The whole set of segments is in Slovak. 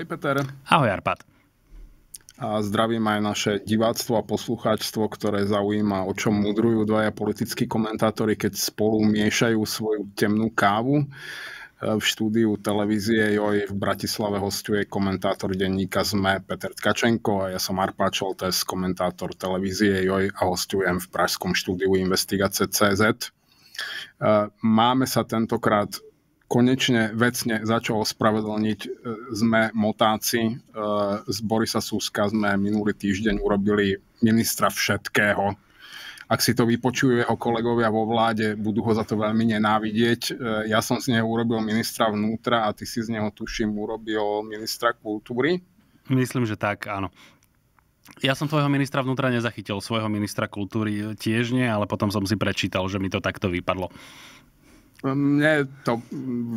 Ahoj Peter. Ahoj Arpad. A zdravím aj naše diváctvo a poslucháčstvo, ktoré zaujíma, o čom mudrujú dvaja politickí komentátori, keď spolu miešajú svoju temnú kávu. E, v štúdiu televízie Joj v Bratislave hostuje komentátor denníka ZME Peter Tkačenko a ja som Arpa Čoltes, komentátor televízie Joj a hostujem v pražskom štúdiu Investigace CZ. E, máme sa tentokrát konečne vecne začal spravedlniť. E, sme motáci e, z Borisa Suska, sme minulý týždeň urobili ministra všetkého. Ak si to vypočujú jeho kolegovia vo vláde, budú ho za to veľmi nenávidieť. E, ja som z neho urobil ministra vnútra a ty si z neho, tuším, urobil ministra kultúry. Myslím, že tak, áno. Ja som tvojho ministra vnútra nezachytil, svojho ministra kultúry tiež nie, ale potom som si prečítal, že mi to takto vypadlo. Mne to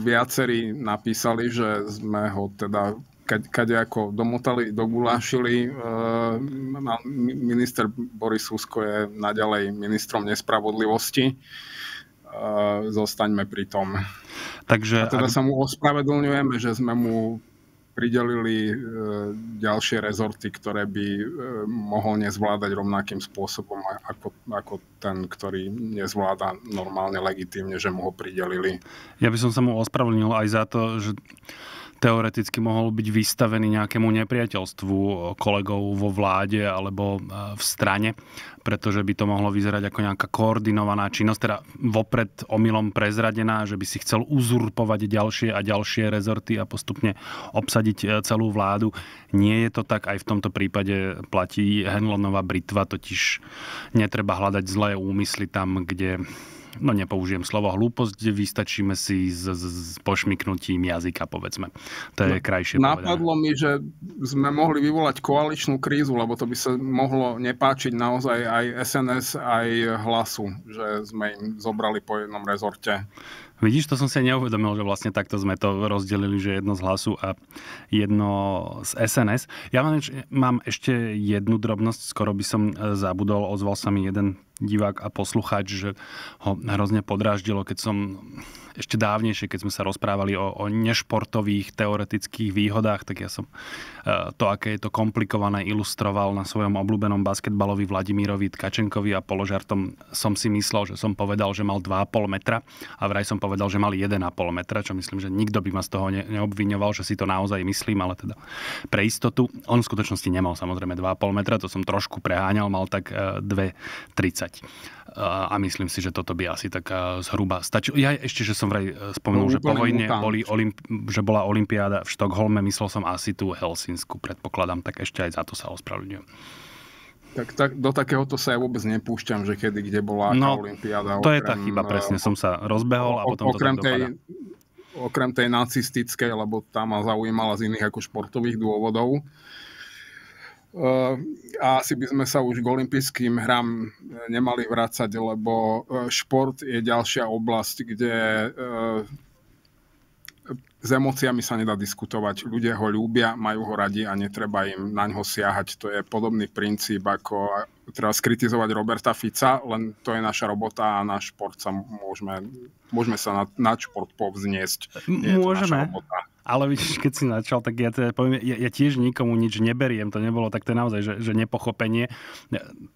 viacerí napísali, že sme ho teda keď ako domotali, dogulášili. Eh, minister Boris Husko je naďalej ministrom nespravodlivosti. Eh, zostaňme pri tom. Takže, A teda ak... sa mu ospravedlňujeme, že sme mu pridelili e, ďalšie rezorty, ktoré by e, mohol nezvládať rovnakým spôsobom ako, ako ten, ktorý nezvláda normálne legitímne, že mu ho pridelili. Ja by som sa mu ospravedlnil aj za to, že teoreticky mohol byť vystavený nejakému nepriateľstvu eh, kolegov vo vláde alebo eh, v strane, pretože by to mohlo vyzerať ako nejaká koordinovaná činnosť, teda vopred omylom prezradená, že by si chcel uzurpovať ďalšie a ďalšie rezorty a postupne obsadiť eh, celú vládu. Nie je to tak, aj v tomto prípade platí Henlonová britva, totiž netreba hľadať zlé úmysly tam, kde no nepoužijem slovo hlúposť, vystačíme si s, s pošmiknutím jazyka, povedzme. To je no, krajšie Napadlo povedané. mi, že sme mohli vyvolať koaličnú krízu, lebo to by sa mohlo nepáčiť naozaj aj SNS, aj hlasu, že sme im zobrali po jednom rezorte. Vidíš, to som si neuvedomil, že vlastne takto sme to rozdelili, že jedno z hlasu a jedno z SNS. Ja mám, mám ešte jednu drobnosť, skoro by som e, zabudol, ozval sa mi jeden divák a poslucháč, že ho hrozne podráždilo, keď som ešte dávnejšie, keď sme sa rozprávali o, o nešportových teoretických výhodách, tak ja som e, to, aké je to komplikované, ilustroval na svojom obľúbenom basketbalovi Vladimirovi Tkačenkovi a položartom som si myslel, že som povedal, že mal 2,5 metra a vraj som povedal, že mal 1,5 metra, čo myslím, že nikto by ma z toho neobviňoval, že si to naozaj myslím, ale teda pre istotu. On v skutočnosti nemal samozrejme 2,5 metra, to som trošku preháňal, mal tak 2,30. E, e, a myslím si, že toto by asi tak zhruba stačilo. Ja ešte, že som som vraj e, spomenul, že po vojne boli olimp- že bola olimpiáda v Štokholme, myslel som asi tú Helsinsku, predpokladám, tak ešte aj za to sa ospravedlňujem. Tak, tak do takéhoto sa ja vôbec nepúšťam, že kedy, kde bola no, olimpiáda. To okrem, je tá chyba, e, presne, som sa rozbehol a potom okrem to tak tej, Okrem tej nacistickej, lebo tá ma zaujímala z iných ako športových dôvodov, Eh, a asi by sme sa už k olympijským hram eh, nemali vrácať, lebo eh, šport je ďalšia oblasť, kde s emóciami sa nedá diskutovať. Ľudia ho ľúbia, majú ho radi a netreba im na ňo siahať. To je podobný princíp, ako teraz kritizovať Roberta Fica, len to je naša robota a náš šport sa môžeme, môžeme sa na, na šport povzniesť. Nie môžeme. Je to naša robota. Ale vidíš, keď si začal, tak ja, teda poviem, ja, ja tiež nikomu nič neberiem. To nebolo tak, to je naozaj, že, že nepochopenie.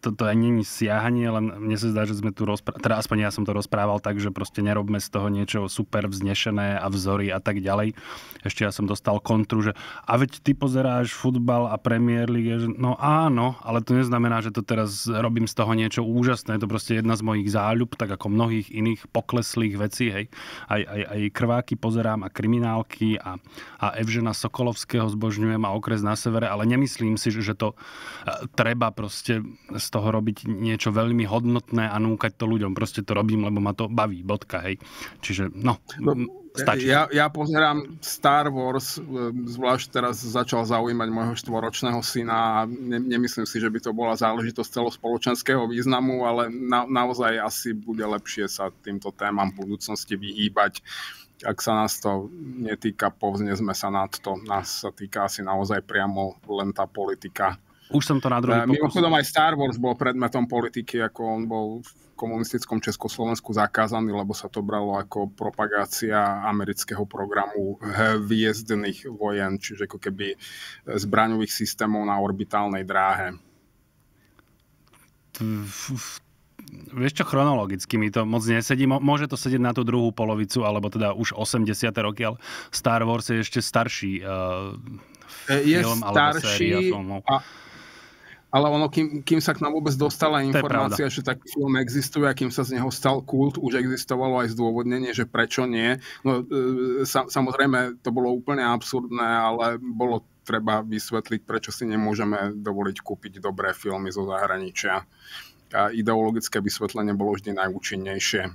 To, to ani není siahanie, len mne sa zdá, že sme tu rozprávali, teda aspoň ja som to rozprával tak, že proste nerobme z toho niečo super vznešené a vzory a tak ďalej. Ešte ja som dostal kontru, že a veď ty pozeráš futbal a Premier League, že no áno, ale to neznamená, že to teraz robím z toho niečo úžasné. Je to proste jedna z mojich záľub, tak ako mnohých iných pokleslých vecí, hej. Aj, aj, aj krváky pozerám a kriminálky a a, Evžena Sokolovského zbožňujem a okres na severe, ale nemyslím si, že to e, treba proste z toho robiť niečo veľmi hodnotné a núkať to ľuďom. Proste to robím, lebo ma to baví, bodka, hej. Čiže, no, no Stačí. Ja, ja pozerám Star Wars, e, zvlášť teraz začal zaujímať môjho štvoročného syna a ne, nemyslím si, že by to bola záležitosť celospoločenského významu, ale na, naozaj asi bude lepšie sa týmto témam v budúcnosti vyhýbať ak sa nás to netýka, povznesme sa nad to. Nás sa týka asi naozaj priamo len tá politika. Už som to na druhý e, Mimochodom aj Star Wars bol predmetom politiky, ako on bol v komunistickom Československu zakázaný, lebo sa to bralo ako propagácia amerického programu hviezdných vojen, čiže ako keby zbraňových systémov na orbitálnej dráhe vieš čo, chronologicky mi to moc nesedí. Môže to sedieť na tú druhú polovicu, alebo teda už 80. roky, ale Star Wars je ešte starší uh, je film starší, alebo séria ale ono, kým, kým sa k nám vôbec dostala informácia, že taký film existuje a kým sa z neho stal kult, už existovalo aj zdôvodnenie, že prečo nie. No, eh, sa, samozrejme, to bolo úplne absurdné, ale bolo treba vysvetliť, prečo si nemôžeme dovoliť kúpiť dobré filmy zo zahraničia a ideologické vysvetlenie bolo vždy najúčinnejšie.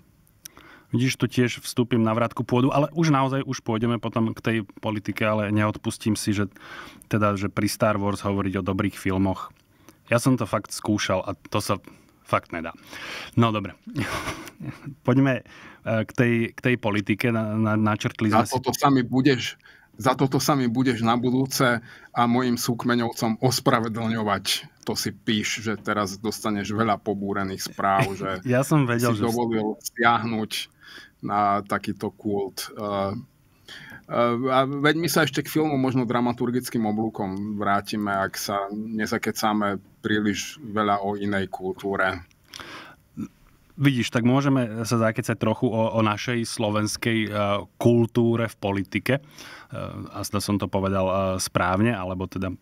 Vidíš, tu tiež vstúpim na vrátku pôdu, ale už naozaj už pôjdeme potom k tej politike, ale neodpustím si, že, teda, že pri Star Wars hovoriť o dobrých filmoch. Ja som to fakt skúšal a to sa fakt nedá. No dobre. Poďme eh, k tej, k tej politike. Na, na, načrtli sme a si... to sami budeš za toto sa mi budeš na budúce a mojim súkmeňovcom ospravedlňovať. To si píš, že teraz dostaneš veľa pobúrených správ, že ja som vedel, si že... dovolil stiahnuť na takýto kult. Uh, a veď my sa ešte k filmu možno dramaturgickým oblúkom vrátime, ak sa nezakecáme príliš veľa o inej kultúre. Vidíš, tak môžeme sa zakecať trochu o, o našej slovenskej eh, kultúre v politike a zda som to povedal e, správne, alebo teda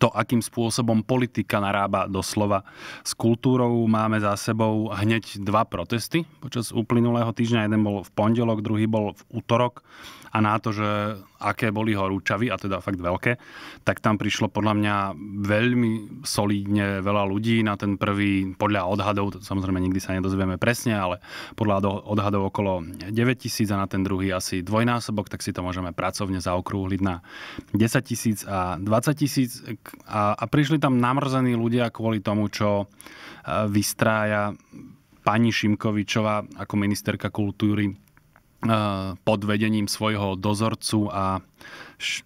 to, akým spôsobom politika narába doslova. S kultúrou máme za sebou hneď dva protesty počas uplynulého týždňa. Jeden bol v pondelok, druhý bol v útorok a na to, že aké boli horúčavy, a teda fakt veľké, tak tam prišlo podľa mňa veľmi solídne veľa ľudí na ten prvý, podľa odhadov, to samozrejme nikdy sa nedozvieme presne, ale podľa odhadov okolo 9 tisíc a na ten druhý asi dvojnásobok, tak si to môžeme pracovne zaokrúhliť na 10 tisíc a 20 tisíc. A, a prišli tam namrzení ľudia kvôli tomu, čo e, vystrája pani Šimkovičová ako ministerka kultúry E, pod vedením svojho dozorcu a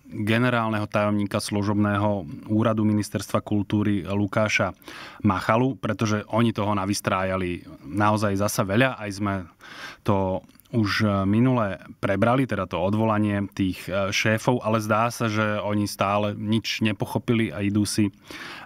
generálneho tajomníka služobného úradu ministerstva kultúry Lukáša Machalu, pretože oni toho navystrájali naozaj zasa veľa, aj sme to už e, minule prebrali, teda to odvolanie tých e, šéfov, ale zdá sa, že oni stále nič nepochopili a idú si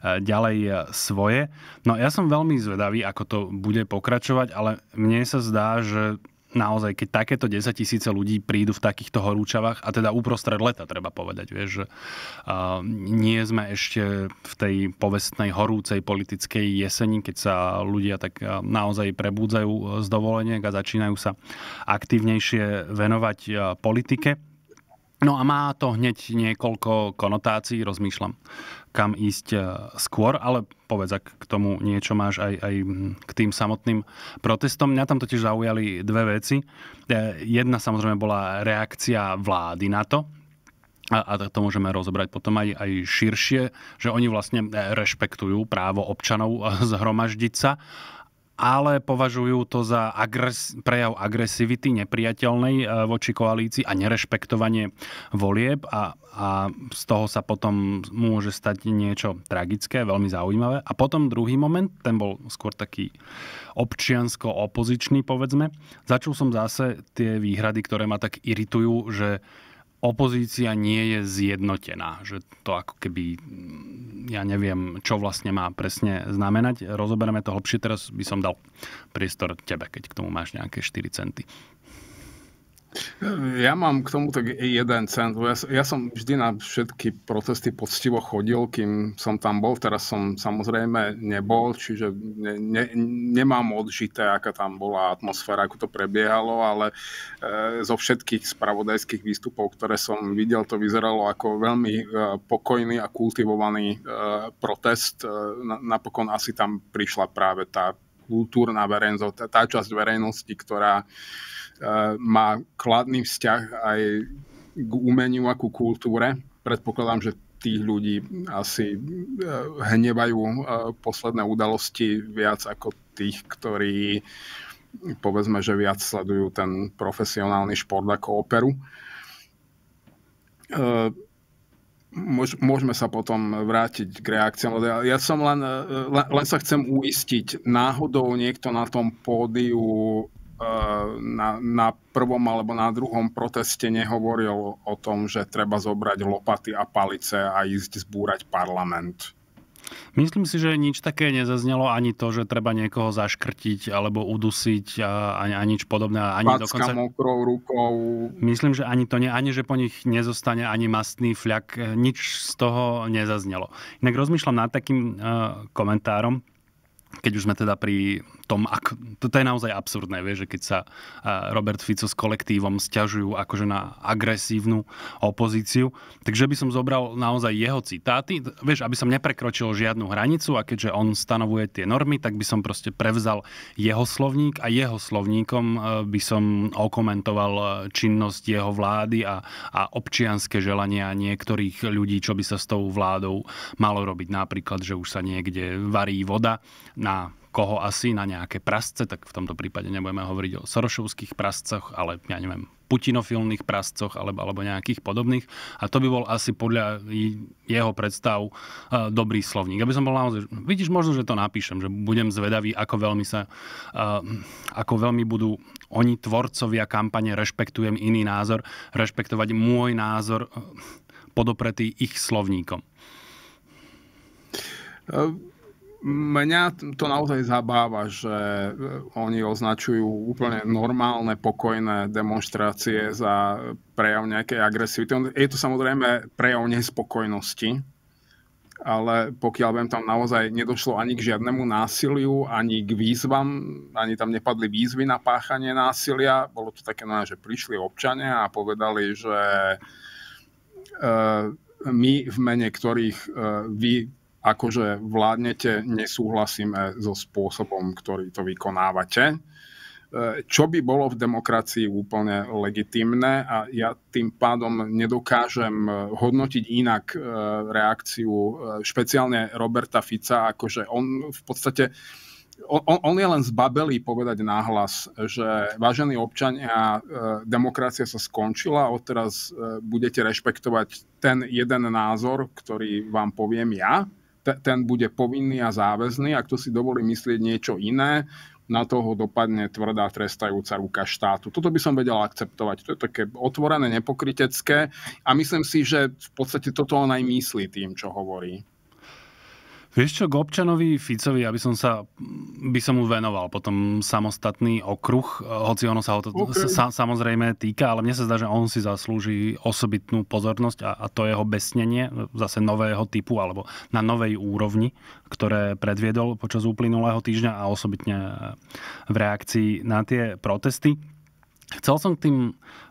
ďalej svoje. No ja som veľmi zvedavý, ako to bude pokračovať, ale mne sa zdá, že naozaj, keď takéto 10 tisíce ľudí prídu v takýchto horúčavách, a teda uprostred leta, treba povedať, vieš, že uh, nie sme ešte v tej povestnej horúcej politickej jeseni, keď sa ľudia tak naozaj prebúdzajú e, z dovoleniek a začínajú sa aktívnejšie venovať e, politike. No a má to hneď niekoľko konotácií, rozmýšľam kam ísť e, skôr, ale povedz, ak k tomu niečo máš aj, aj k tým samotným protestom. Mňa tam totiž zaujali dve veci. E, jedna samozrejme bola reakcia vlády na to, a, to môžeme rozobrať potom aj, aj širšie, že oni vlastne e, rešpektujú právo občanov zhromaždiť sa ale považujú to za agres, prejav agresivity nepriateľnej e, voči koalícii a nerešpektovanie volieb a, a z toho sa potom môže stať niečo tragické, veľmi zaujímavé. A potom druhý moment, ten bol skôr taký občiansko-opozičný, povedzme. Začul som zase tie výhrady, ktoré ma tak iritujú, že opozícia nie je zjednotená. Že to ako keby, ja neviem, čo vlastne má presne znamenať. Rozoberieme to hlbšie, teraz by som dal priestor tebe, keď k tomu máš nejaké 4 centy. Ja mám k tomu tak jeden cent. Ja, ja som vždy na všetky protesty poctivo chodil, kým som tam bol. Teraz som samozrejme nebol, čiže ne, ne, nemám odžité, aká tam bola atmosféra, ako to prebiehalo, ale e, zo všetkých spravodajských výstupov, ktoré som videl, to vyzeralo ako veľmi e, pokojný a kultivovaný e, protest. E, napokon asi tam prišla práve tá kultúrna verejnosť, tá, tá časť verejnosti, ktorá Eh, má kladný vzťah aj k umeniu a ku kultúre. Predpokladám, že tých ľudí asi eh, hnevajú eh, posledné udalosti viac ako tých, ktorí povedzme, že viac sledujú ten profesionálny šport ako operu. Môžeme sa potom vrátiť k reakciám. Ja som len, len sa chcem uistiť, náhodou niekto na tom pódiu Eh, na, na prvom alebo na druhom proteste nehovoril o tom, že treba zobrať lopaty a palice a ísť zbúrať parlament. Myslím si, že nič také nezaznelo ani to, že treba niekoho zaškrtiť alebo udusiť a, a, a nič podobné. Ani dokonca... mokrou rukou. Myslím, že ani to nie, ani že po nich nezostane ani mastný fľak. Eh, nič z toho nezaznelo. Inak rozmýšľam nad takým uh, komentárom, keď už sme teda pri tom, ako, to, to je naozaj absurdné, vieš, že keď sa Robert Fico s kolektívom stiažujú akože na agresívnu opozíciu, takže by som zobral naozaj jeho citáty, vieš, aby som neprekročil žiadnu hranicu a keďže on stanovuje tie normy, tak by som proste prevzal jeho slovník a jeho slovníkom e, by som okomentoval e, činnosť jeho vlády a, a občianské želania niektorých ľudí, čo by sa s tou vládou malo robiť. Napríklad, že už sa niekde varí voda na koho asi na nejaké prasce, tak v tomto prípade nebudeme hovoriť o sorošovských prascoch, ale ja neviem, putinofilných prascoch alebo, alebo nejakých podobných. A to by bol asi podľa jeho predstav eh, dobrý slovník. Aby som bol naozaj, vidíš, možno, že to napíšem, že budem zvedavý, ako veľmi sa, eh, ako veľmi budú oni tvorcovia kampane, rešpektujem iný názor, rešpektovať môj názor eh, podopretý ich slovníkom. Mňa to naozaj zabáva, že e, oni označujú úplne normálne, pokojné demonstrácie za prejav nejakej agresivity. Je to samozrejme prejav nespokojnosti, ale pokiaľ viem, tam naozaj nedošlo ani k žiadnemu násiliu, ani k výzvam, ani tam nepadli výzvy na páchanie násilia. Bolo to také, no, že prišli občania a povedali, že e, my, v mene ktorých e, vy akože vládnete, nesúhlasíme so spôsobom, ktorý to vykonávate. E, čo by bolo v demokracii úplne legitimné a ja tým pádom nedokážem e, hodnotiť inak e, reakciu špeciálne Roberta Fica, akože on v podstate on, on je len zbabelý povedať náhlas, že vážení občania, demokracia sa skončila, odteraz budete rešpektovať ten jeden názor, ktorý vám poviem ja ten bude povinný a záväzný. Ak to si dovolí myslieť niečo iné, na toho dopadne tvrdá trestajúca ruka štátu. Toto by som vedel akceptovať. To je také otvorené, nepokritecké a myslím si, že v podstate toto on aj myslí tým, čo hovorí. Vieš čo, k občanovi Ficovi, aby som sa, by som mu venoval potom samostatný okruh, eh, hoci ono sa ho to okay. sa, samozrejme týka, ale mne sa zdá, že on si zaslúži osobitnú pozornosť a, a to jeho besnenie, zase nového typu alebo na novej úrovni, ktoré predviedol počas uplynulého týždňa a osobitne eh, v reakcii na tie protesty. Chcel som k tým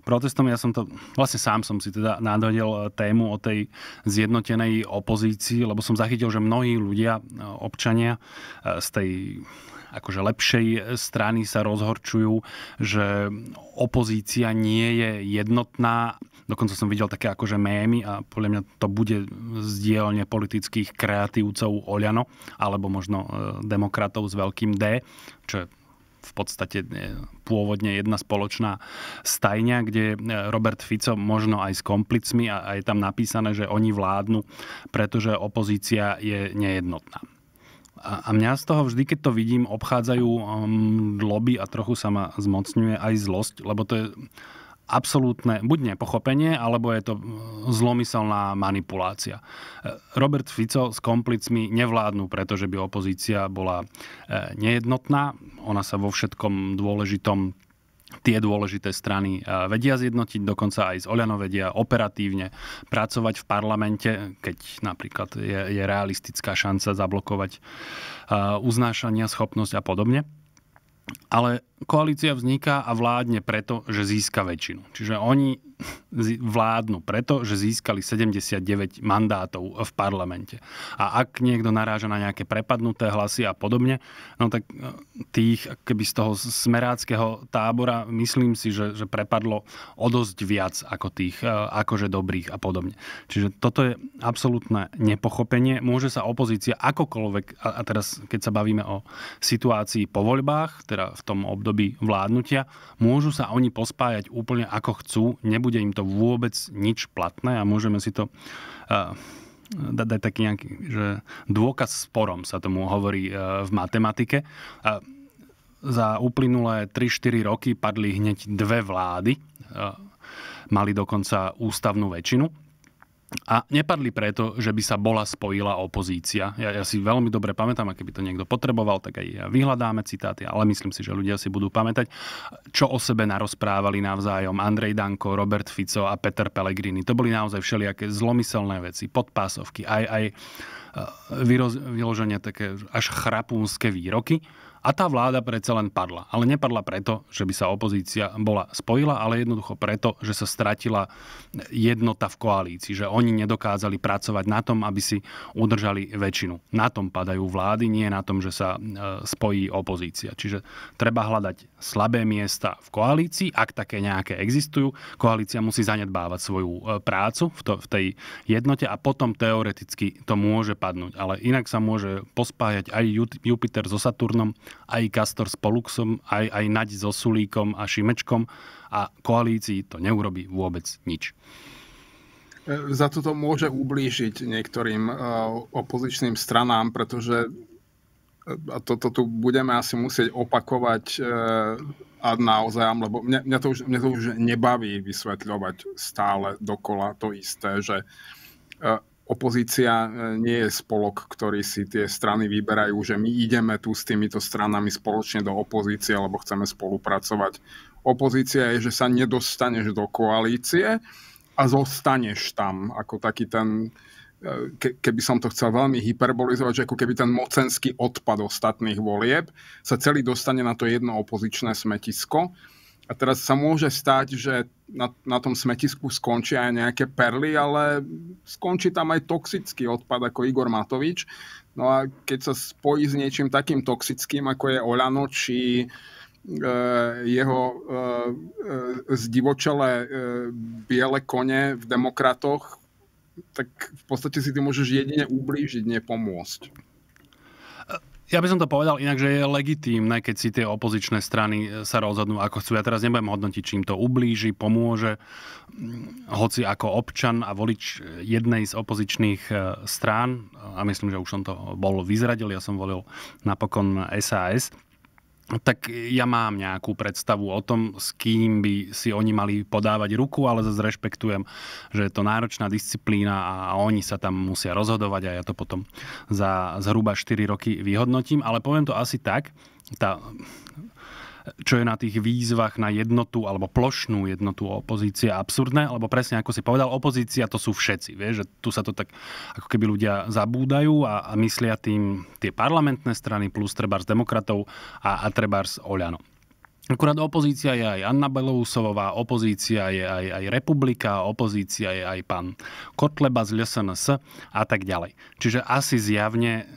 protestom, ja som to, vlastne sám som si teda nadhodil eh, tému o tej zjednotenej opozícii, lebo som zachytil, že mnohí ľudia, eh, občania eh, z tej akože lepšej strany sa rozhorčujú, že opozícia nie je jednotná. Dokonca som videl také akože mémy a podľa mňa to bude z dielne politických kreatívcov Oľano, alebo možno demokratov s veľkým D, čo je v podstate e, pôvodne jedna spoločná stajňa, kde e, Robert Fico možno aj s komplicmi a, je tam napísané, že oni vládnu, pretože opozícia je nejednotná. A mňa z toho vždy, keď to vidím, obchádzajú um, lobby a trochu sa ma zmocňuje aj zlosť, lebo to je absolútne buď nepochopenie, alebo je to mm, zlomyselná manipulácia. Robert Fico s komplicmi nevládnu, pretože by opozícia bola e, nejednotná. Ona sa vo všetkom dôležitom tie dôležité strany e, vedia zjednotiť, dokonca aj z Oľano vedia operatívne pracovať v parlamente, keď napríklad je, je realistická šanca zablokovať e, uznášania, schopnosť a podobne. Ale koalícia vzniká a vládne preto, že získa väčšinu. Čiže oni vládnu preto, že získali 79 mandátov v parlamente. A ak niekto naráža na nejaké prepadnuté hlasy a podobne, no tak e, tých keby z toho smeráckého tábora myslím si, že, že prepadlo o dosť viac ako tých e, akože dobrých a podobne. Čiže toto je absolútne nepochopenie. Môže sa opozícia akokoľvek, a teraz keď sa bavíme o situácii po voľbách, teda v tom období období vládnutia, môžu sa oni pospájať úplne ako chcú, nebude im to vôbec nič platné a môžeme si to uh, dať taký nejaký že dôkaz sporom sa tomu hovorí uh, v matematike. Uh, za uplynulé 3-4 roky padli hneď dve vlády, uh, mali dokonca ústavnú väčšinu a nepadli preto, že by sa bola spojila opozícia. Ja, ja si veľmi dobre pamätám, a keby to niekto potreboval, tak aj vyhľadáme citáty, ale myslím si, že ľudia si budú pamätať, čo o sebe narozprávali navzájom Andrej Danko, Robert Fico a Peter Pellegrini. To boli naozaj všelijaké zlomyselné veci, podpásovky, aj, aj e, vyroz, vyloženie také až chrapúnske výroky a tá vláda predsa len padla. Ale nepadla preto, že by sa opozícia bola spojila, ale jednoducho preto, že sa stratila jednota v koalícii, že oni nedokázali pracovať na tom, aby si udržali väčšinu. Na tom padajú vlády, nie na tom, že sa e, spojí opozícia. Čiže treba hľadať slabé miesta v koalícii, ak také nejaké existujú. Koalícia musí zanedbávať svoju e, prácu v, to, v tej jednote a potom teoreticky to môže padnúť. Ale inak sa môže pospájať aj Jupiter so Saturnom, aj Kastor s Poluxom, aj, aj Naď so Sulíkom a Šimečkom a koalícii to neurobi vôbec nič. E, za to to môže ublížiť niektorým e, opozičným stranám, pretože e, a toto tu budeme asi musieť opakovať a naozaj, lebo mňa, mňa, to už, mňa to už nebaví vysvetľovať stále dokola to isté, že opozícia e, nie je spolok, ktorý si tie strany vyberajú, že my ideme tu s týmito stranami spoločne do opozície, lebo chceme spolupracovať. Opozícia je, že sa nedostaneš do koalície a zostaneš tam, ako taký ten e, keby som to chcel veľmi hyperbolizovať, že ako keby ten mocenský odpad ostatných volieb sa celý dostane na to jedno opozičné smetisko a teraz sa môže stať, že na, na tom smetisku skončia aj nejaké perly, ale skončí tam aj toxický odpad ako Igor Matovič. No a keď sa spojí s niečím takým toxickým, ako je Olano, či e, jeho e, e, zdivočelé biele kone v demokratoch, tak v podstate si ty môžeš jedine ublížiť, nepomôcť. Ja by som to povedal inak, že je legitímne, keď si tie opozičné strany e, sa rozhodnú, ako chcú. Ja teraz nebudem hodnotiť, či im to ublíži, pomôže. Mm, hoci ako občan a volič e, jednej z opozičných e, strán, a myslím, že už som to bol vyzradil, ja som volil napokon SAS, tak ja mám nejakú predstavu o tom, s kým by si oni mali podávať ruku, ale zase rešpektujem, že je to náročná disciplína a oni sa tam musia rozhodovať a ja to potom za zhruba 4 roky vyhodnotím. Ale poviem to asi tak, tá čo je na tých výzvach na jednotu alebo plošnú jednotu opozície absurdné, alebo presne ako si povedal, opozícia to sú všetci. Vieš, že tu sa to tak ako keby ľudia zabúdajú a, a myslia tým tie parlamentné strany plus trebárs demokratov a, a trebárs Oľano. Akurát opozícia je aj Anna Belousovová, opozícia je aj, aj Republika, opozícia je aj pán Kotleba z LSNS a tak ďalej. Čiže asi zjavne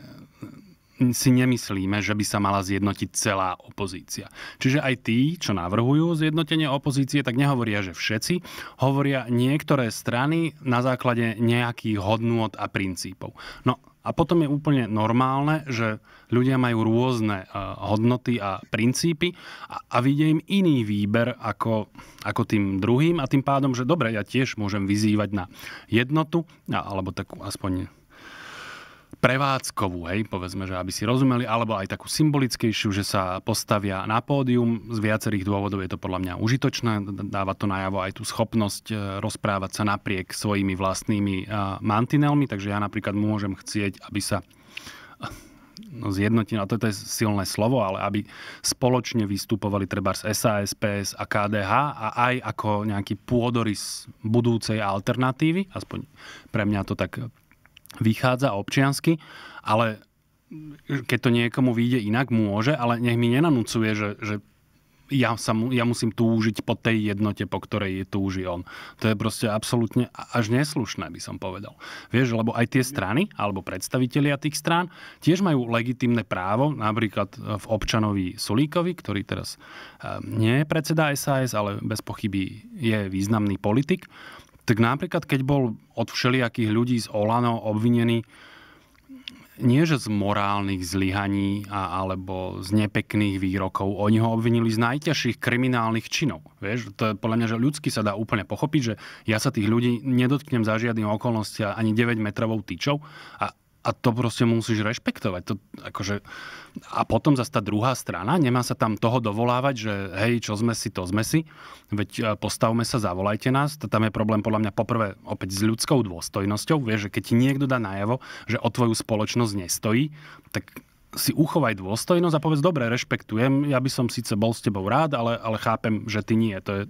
si nemyslíme, že by sa mala zjednotiť celá opozícia. Čiže aj tí, čo navrhujú zjednotenie opozície, tak nehovoria, že všetci, hovoria niektoré strany na základe nejakých hodnôt a princípov. No a potom je úplne normálne, že ľudia majú rôzne e, hodnoty a princípy a, a vidie im iný výber ako, ako tým druhým a tým pádom, že dobre, ja tiež môžem vyzývať na jednotu alebo takú aspoň prevádzkovú, hej, povedzme, že aby si rozumeli, alebo aj takú symbolickejšiu, že sa postavia na pódium. Z viacerých dôvodov je to podľa mňa užitočné, dáva to najavo aj tú schopnosť e, rozprávať sa napriek svojimi vlastnými e, mantinelmi, takže ja napríklad môžem chcieť, aby sa e, no, zjednotila, to, to je silné slovo, ale aby spoločne vystupovali treba z SAS, PS a KDH a aj ako nejaký pôdorys budúcej alternatívy, aspoň pre mňa to tak vychádza občiansky, ale keď to niekomu vyjde inak, môže, ale nech mi nenanúcuje, že, že ja, sa ja musím túžiť po tej jednote, po ktorej je túži on. To je proste absolútne až neslušné, by som povedal. Vieš, lebo aj tie strany, alebo predstavitelia tých strán, tiež majú legitimné právo, napríklad e, v občanovi Sulíkovi, ktorý teraz e, nie je predseda SAS, ale bez pochyby je významný politik, tak napríklad, keď bol od všelijakých ľudí z Olano obvinený nie že z morálnych zlyhaní alebo z nepekných výrokov. Oni ho obvinili z najťažších kriminálnych činov. Vieš, to je podľa mňa, že ľudsky sa dá úplne pochopiť, že ja sa tých ľudí nedotknem za žiadnym okolnosti ani 9-metrovou tyčou a a to proste musíš rešpektovať. To, akože, a potom zase tá druhá strana, nemá sa tam toho dovolávať, že hej, čo sme si, to sme si, veď e, postavme sa, zavolajte nás. To tam je problém podľa mňa poprvé opäť s ľudskou dôstojnosťou. Vieš, že keď ti niekto dá najavo, že o tvoju spoločnosť nestojí, tak si uchovaj dôstojnosť a povedz, dobre, rešpektujem, ja by som síce bol s tebou rád, ale, ale chápem, že ty nie. To je,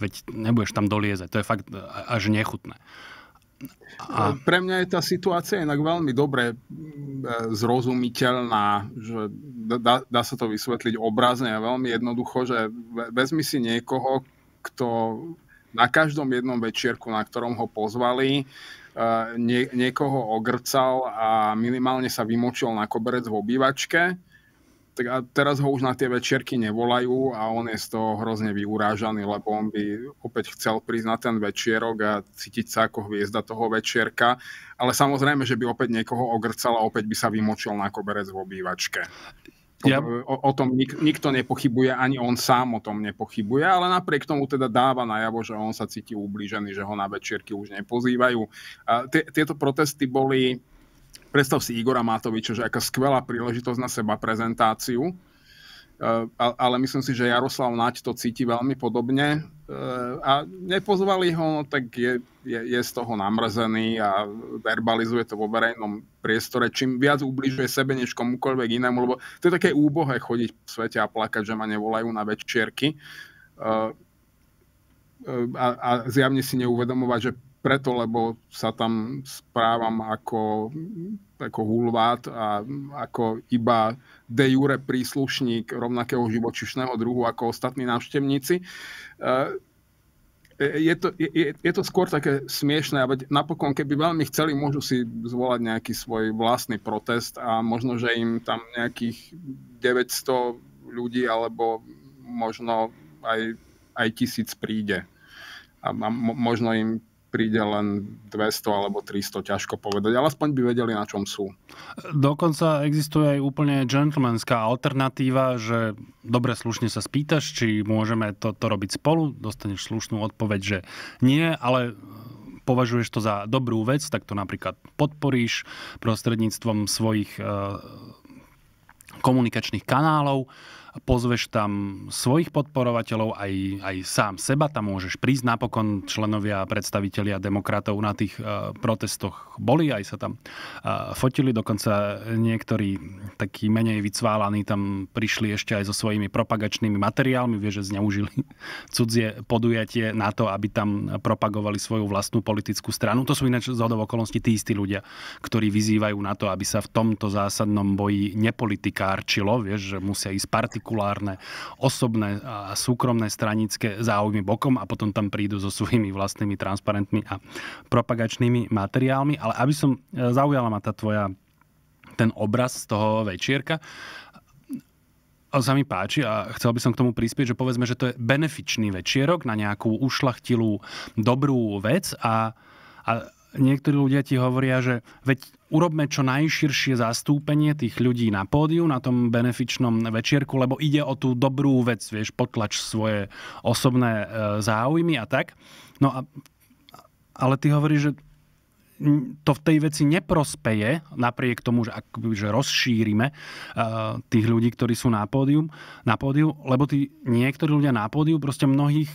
veď nebudeš tam doliezať, to je fakt e, až nechutné. A... Pre mňa je tá situácia inak veľmi dobre zrozumiteľná, že dá, dá sa to vysvetliť obrazne a veľmi jednoducho, že vezmi si niekoho, kto na každom jednom večierku, na ktorom ho pozvali, e, nie, niekoho ogrcal a minimálne sa vymočil na koberec v obývačke tak a teraz ho už na tie večerky nevolajú a on je z toho hrozne vyurážaný, lebo on by opäť chcel prísť na ten večierok a cítiť sa ako hviezda toho večierka, ale samozrejme, že by opäť niekoho ogrcal a opäť by sa vymočil na koberec v obývačke. Ja... O, o tom nik, nikto nepochybuje, ani on sám o tom nepochybuje, ale napriek tomu teda dáva najavo, že on sa cíti ublížený, že ho na večierky už nepozývajú. A tie, tieto protesty boli predstav si Igora Matoviča, že aká skvelá príležitosť na seba prezentáciu, e, ale myslím si, že Jaroslav Naď to cíti veľmi podobne e, a nepozvali ho, no tak je, je, je z toho namrzený a verbalizuje to vo verejnom priestore, čím viac ubližuje sebe než komukoľvek inému, lebo to je také úbohé chodiť v svete a plakať, že ma nevolajú na večierky e, a, a zjavne si neuvedomovať, že preto, lebo sa tam správam ako, ako hulvát a ako iba de jure príslušník rovnakého živočišného druhu ako ostatní návštevníci. E, e, je to, je, je to skôr také smiešné, a napokon, keby veľmi chceli, môžu si zvolať nejaký svoj vlastný protest a možno, že im tam nejakých 900 ľudí alebo možno aj, aj tisíc príde a možno im príde len 200 alebo 300, ťažko povedať, ale aspoň by vedeli, na čom sú. Dokonca existuje aj úplne gentlemanská alternatíva, že dobre slušne sa spýtaš, či môžeme toto robiť spolu, dostaneš slušnú odpoveď, že nie, ale považuješ to za dobrú vec, tak to napríklad podporíš prostredníctvom svojich eh, komunikačných kanálov pozveš tam svojich podporovateľov, aj, aj sám seba tam môžeš prísť. Napokon členovia a predstavitelia demokratov na tých eh, protestoch boli, aj sa tam eh, fotili, dokonca niektorí takí menej vycválaní tam prišli ešte aj so svojimi propagačnými materiálmi, vie, že zneužili cudzie podujatie na to, aby tam propagovali svoju vlastnú politickú stranu. To sú ináč z okolností tí istí ľudia, ktorí vyzývajú na to, aby sa v tomto zásadnom boji nepolitikárčilo, vieš, že musia ísť party partikulárne, osobné a súkromné stranické záujmy bokom a potom tam prídu so svojimi vlastnými transparentmi a propagačnými materiálmi. Ale aby som e, zaujala ma tá tvoja ten obraz z toho večierka, sa mi páči a chcel by som k tomu prispieť, že povedzme, že to je benefičný večierok na nejakú ušlachtilú dobrú vec a, a niektorí ľudia ti hovoria, že veď urobme čo najširšie zastúpenie tých ľudí na pódiu, na tom benefičnom večierku, lebo ide o tú dobrú vec, vieš, potlač svoje osobné e, záujmy a tak. No a, ale ty hovoríš, že to v tej veci neprospeje, napriek tomu, že, ak, že rozšírime uh, tých ľudí, ktorí sú na pódium, na pódiu, lebo tí niektorí ľudia na pódium, proste mnohých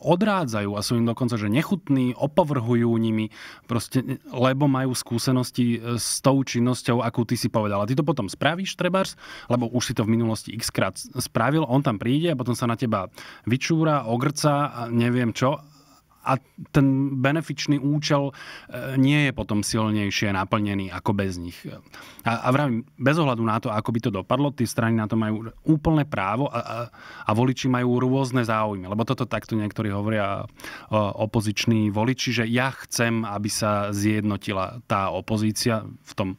odrádzajú a sú im dokonca že nechutní, opovrhujú nimi, proste, lebo majú skúsenosti e, s tou činnosťou, akú ty si A Ty to potom spravíš, trebárs, lebo už si to v minulosti x krát spravil, on tam príde a potom sa na teba vyčúra, ogrca a neviem čo a ten benefičný účel e, nie je potom silnejšie naplnený ako bez nich. A, a vravím, bez ohľadu na to, ako by to dopadlo, tie strany na to majú úplné právo a, a, a voliči majú rôzne záujmy. Lebo toto takto niektorí hovoria e, opoziční voliči, že ja chcem, aby sa zjednotila tá opozícia v tom e,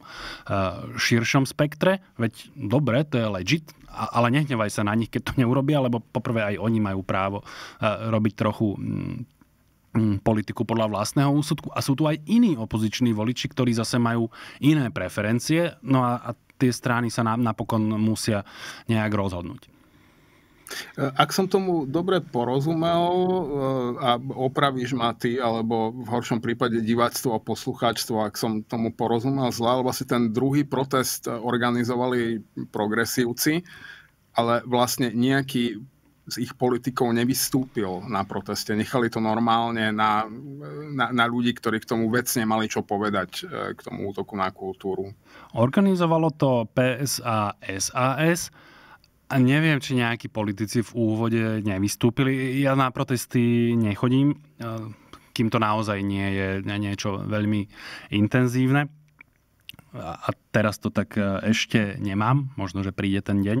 širšom spektre. Veď dobre, to je legit, ale nehnevaj sa na nich, keď to neurobia, lebo poprvé aj oni majú právo robiť trochu Mm, politiku podľa vlastného úsudku. A sú tu aj iní opoziční voliči, ktorí zase majú iné preferencie. No a, a tie strany sa nám napokon musia nejak rozhodnúť. E, ak som tomu dobre porozumel, e, a opravíš ma ty, alebo v horšom prípade diváctvo a poslucháčstvo, ak som tomu porozumel zle, alebo si ten druhý protest organizovali progresívci, ale vlastne nejaký z ich politikov nevystúpil na proteste. Nechali to normálne na, na, na ľudí, ktorí k tomu vecne mali čo povedať e, k tomu útoku na kultúru. Organizovalo to PSA SAS. A neviem, či nejakí politici v úvode nevystúpili. Ja na protesty nechodím, e, kým to naozaj nie je niečo veľmi intenzívne a teraz to tak e, ešte nemám, možno, že príde ten deň.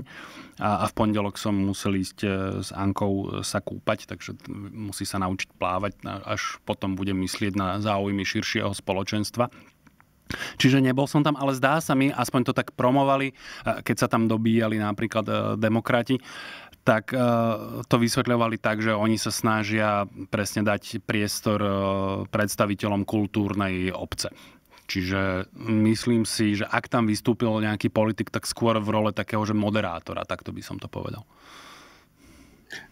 A, a v pondelok som musel ísť e, s Ankou e, sa kúpať, takže musí sa naučiť plávať, až potom budem myslieť na záujmy širšieho spoločenstva. Čiže nebol som tam, ale zdá sa mi, aspoň to tak promovali, keď sa tam dobíjali napríklad demokrati, tak to vysvetľovali tak, že oni sa snažia presne dať priestor predstaviteľom kultúrnej obce. Čiže myslím si, že ak tam vystúpil nejaký politik, tak skôr v role takého, že moderátora, takto by som to povedal.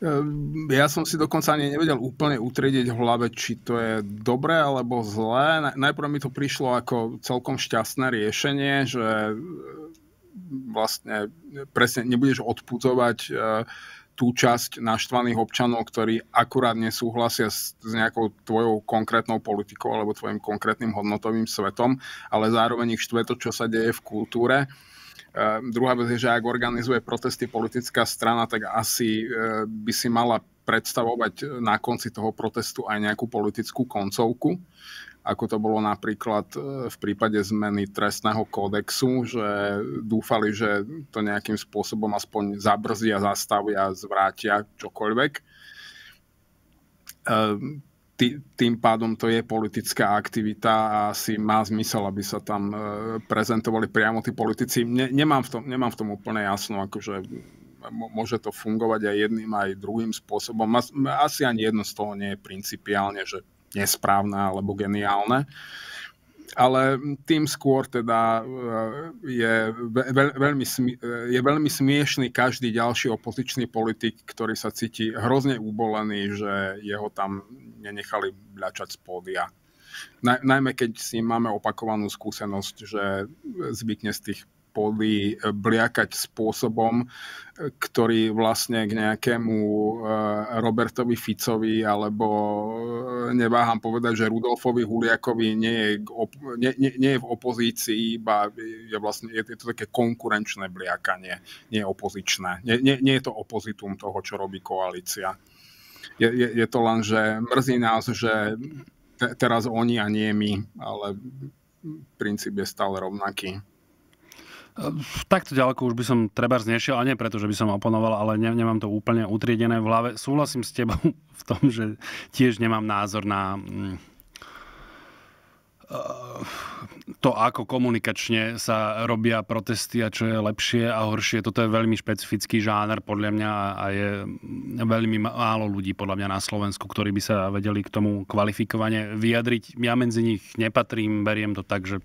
Ehm, ja som si dokonca ani nevedel úplne utriediť v hlave, či to je dobré alebo zlé. Najprv mi to prišlo ako celkom šťastné riešenie, že e, vlastne e, presne nebudeš odpudzovať uh, e, tú časť naštvaných občanov, ktorí akurát nesúhlasia s, s nejakou tvojou konkrétnou politikou alebo tvojim konkrétnym hodnotovým svetom, ale zároveň ich štve to, čo sa deje v kultúre. E, druhá vec je, že ak organizuje protesty politická strana, tak asi e, by si mala predstavovať na konci toho protestu aj nejakú politickú koncovku ako to bolo napríklad e, v prípade zmeny trestného kódexu, že dúfali, že to nejakým spôsobom aspoň zabrzia, zastavia, zvrátia čokoľvek. E, tým pádom to je politická aktivita a asi má zmysel, aby sa tam e, prezentovali priamo tí politici. Nemám v tom, nemám v tom úplne jasno, akože môže to fungovať aj jedným, aj druhým spôsobom. Asi ani jedno z toho nie je principiálne, že nesprávne alebo geniálne. Ale tým skôr teda e, je, veľ, veľmi, e, je veľmi smiešný každý ďalší opozičný politik, ktorý sa cíti hrozne ubolený, že jeho tam nenechali ľačať z pódia. Najmä keď s ním máme opakovanú skúsenosť, že e, zvykne z tých poli e, bliakať spôsobom, e, ktorý vlastne k nejakému e, Robertovi Ficovi alebo neváham povedať, že Rudolfovi Huliakovi nie je, op- nie, nie, nie je v opozícii, iba je, vlastne, je, to také konkurenčné bliakanie, nie je opozičné. Nie, nie, nie je to opozitum toho, čo robí koalícia. Je, je, je to len, že mrzí nás, že te, teraz oni a nie my, ale princíp je stále rovnaký. Ehm, takto ďaleko už by som treba znešiel, a nie preto, že by som oponoval, ale ne, nemám to úplne utriedené v hlave. Súhlasím s tebou v tom, že tiež nemám názor na mm, eh, to, ako komunikačne sa robia protesty a čo je lepšie a horšie, toto je veľmi špecifický žáner podľa mňa a je mm, veľmi málo ľudí podľa mňa na Slovensku, ktorí by sa vedeli k tomu kvalifikovane vyjadriť. Ja medzi nich nepatrím, beriem to tak, že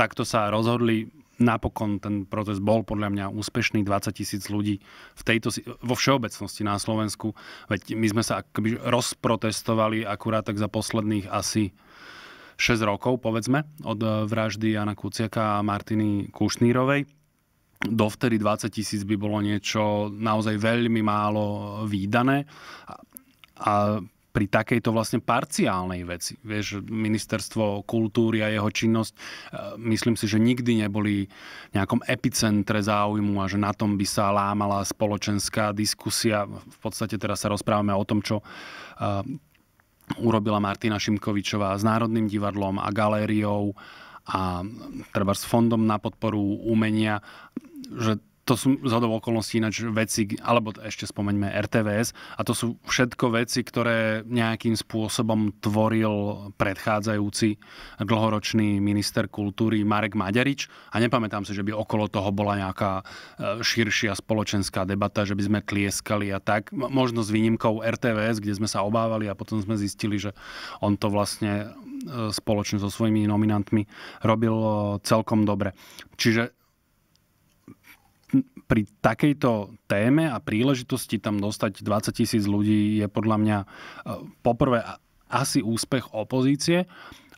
takto sa rozhodli napokon ten protest bol podľa mňa úspešný, 20 tisíc ľudí v tejto, vo všeobecnosti na Slovensku. Veď my sme sa akoby rozprotestovali akurát tak za posledných asi 6 rokov, povedzme, od eh, vraždy Jana Kuciaka a Martiny Kušnírovej. Dovtedy 20 tisíc by bolo niečo naozaj veľmi málo eh, výdané. A pri takejto vlastne parciálnej veci. Vieš, ministerstvo kultúry a jeho činnosť, e, myslím si, že nikdy neboli v nejakom epicentre záujmu a že na tom by sa lámala spoločenská diskusia. V podstate teraz sa rozprávame o tom, čo e, urobila Martina Šimkovičová s Národným divadlom a galériou a treba s fondom na podporu umenia, že to sú zhodov okolností ináč veci, alebo ešte spomeňme RTVS, a to sú všetko veci, ktoré nejakým spôsobom tvoril predchádzajúci dlhoročný minister kultúry Marek Maďarič a nepamätám si, že by okolo toho bola nejaká e, širšia spoločenská debata, že by sme klieskali a tak. Možno s výnimkou RTVS, kde sme sa obávali a potom sme zistili, že on to vlastne e, spoločne so svojimi nominantmi robil e, celkom dobre. Čiže pri takejto téme a príležitosti tam dostať 20 tisíc ľudí je podľa mňa e, poprvé asi úspech opozície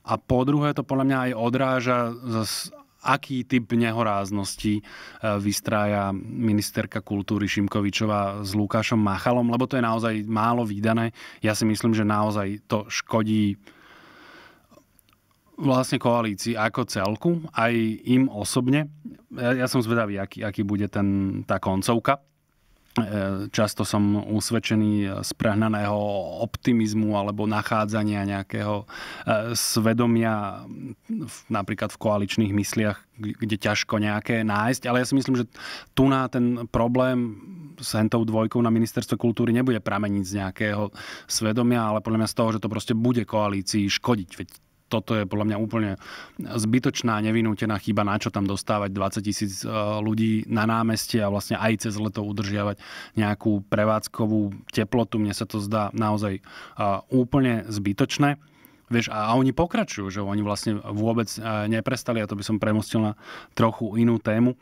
a po druhé to podľa mňa aj odráža zase aký typ nehoráznosti e, vystrája ministerka kultúry Šimkovičová s Lukášom Machalom, lebo to je naozaj málo výdané. Ja si myslím, že naozaj to škodí vlastne koalícii ako celku, aj im osobne. Ja, ja som zvedavý, aký, aký bude ten, tá koncovka. E, často som usvedčený z prehnaného optimizmu alebo nachádzania nejakého e, svedomia napríklad v koaličných mysliach, kde ťažko nejaké nájsť. Ale ja si myslím, že tu na ten problém s hentou dvojkou na ministerstvo kultúry nebude prameniť z nejakého svedomia, ale podľa mňa z toho, že to proste bude koalícii škodiť. Veď toto je podľa mňa úplne zbytočná, nevinútená chyba, na čo tam dostávať 20 tisíc e, ľudí na námestie a vlastne aj cez leto udržiavať nejakú prevádzkovú teplotu. Mne sa to zdá naozaj e, úplne zbytočné. Vieš, a oni pokračujú, že oni vlastne vôbec e, neprestali a to by som premostil na trochu inú tému.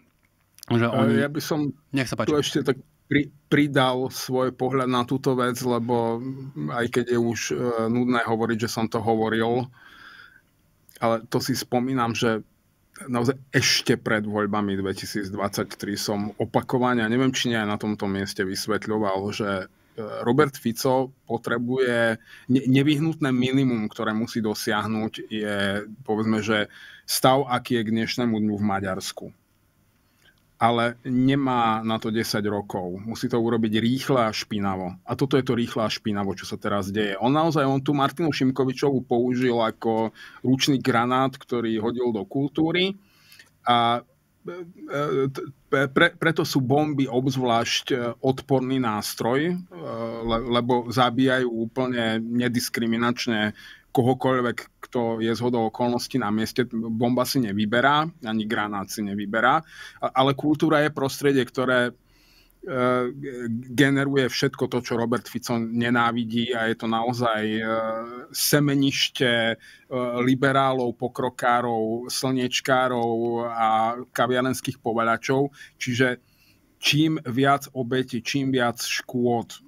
Že oni... Ja by som Nech sa páči. tu ešte tak pri, pridal svoj pohľad na túto vec, lebo aj keď je už nudné hovoriť, že som to hovoril, ale to si spomínam, že naozaj ešte pred voľbami 2023 som opakovane, a neviem, či nie aj na tomto mieste vysvetľoval, že e, Robert Fico potrebuje nevyhnutné minimum, ktoré musí dosiahnuť, je povedzme, že stav, aký je k dnešnému dňu v Maďarsku ale nemá na to 10 rokov. Musí to urobiť rýchle a špinavo. A toto je to rýchle a špinavo, čo sa teraz deje. On naozaj, on tu Martinu Šimkovičovu použil ako ručný granát, ktorý hodil do kultúry. A e, e, pre, preto sú bomby obzvlášť e, odporný nástroj, lebo zabíjajú úplne nediskriminačne kohokoľvek, kto je z hodou okolností na mieste, bomba si nevyberá, ani granát si nevyberá, ale kultúra je prostredie, ktoré e, generuje všetko to, čo Robert Fico nenávidí a je to naozaj e, semenište e, liberálov, pokrokárov, slnečkárov a kaviarenských povedačov, Čiže čím viac obeti, čím viac škôd, e,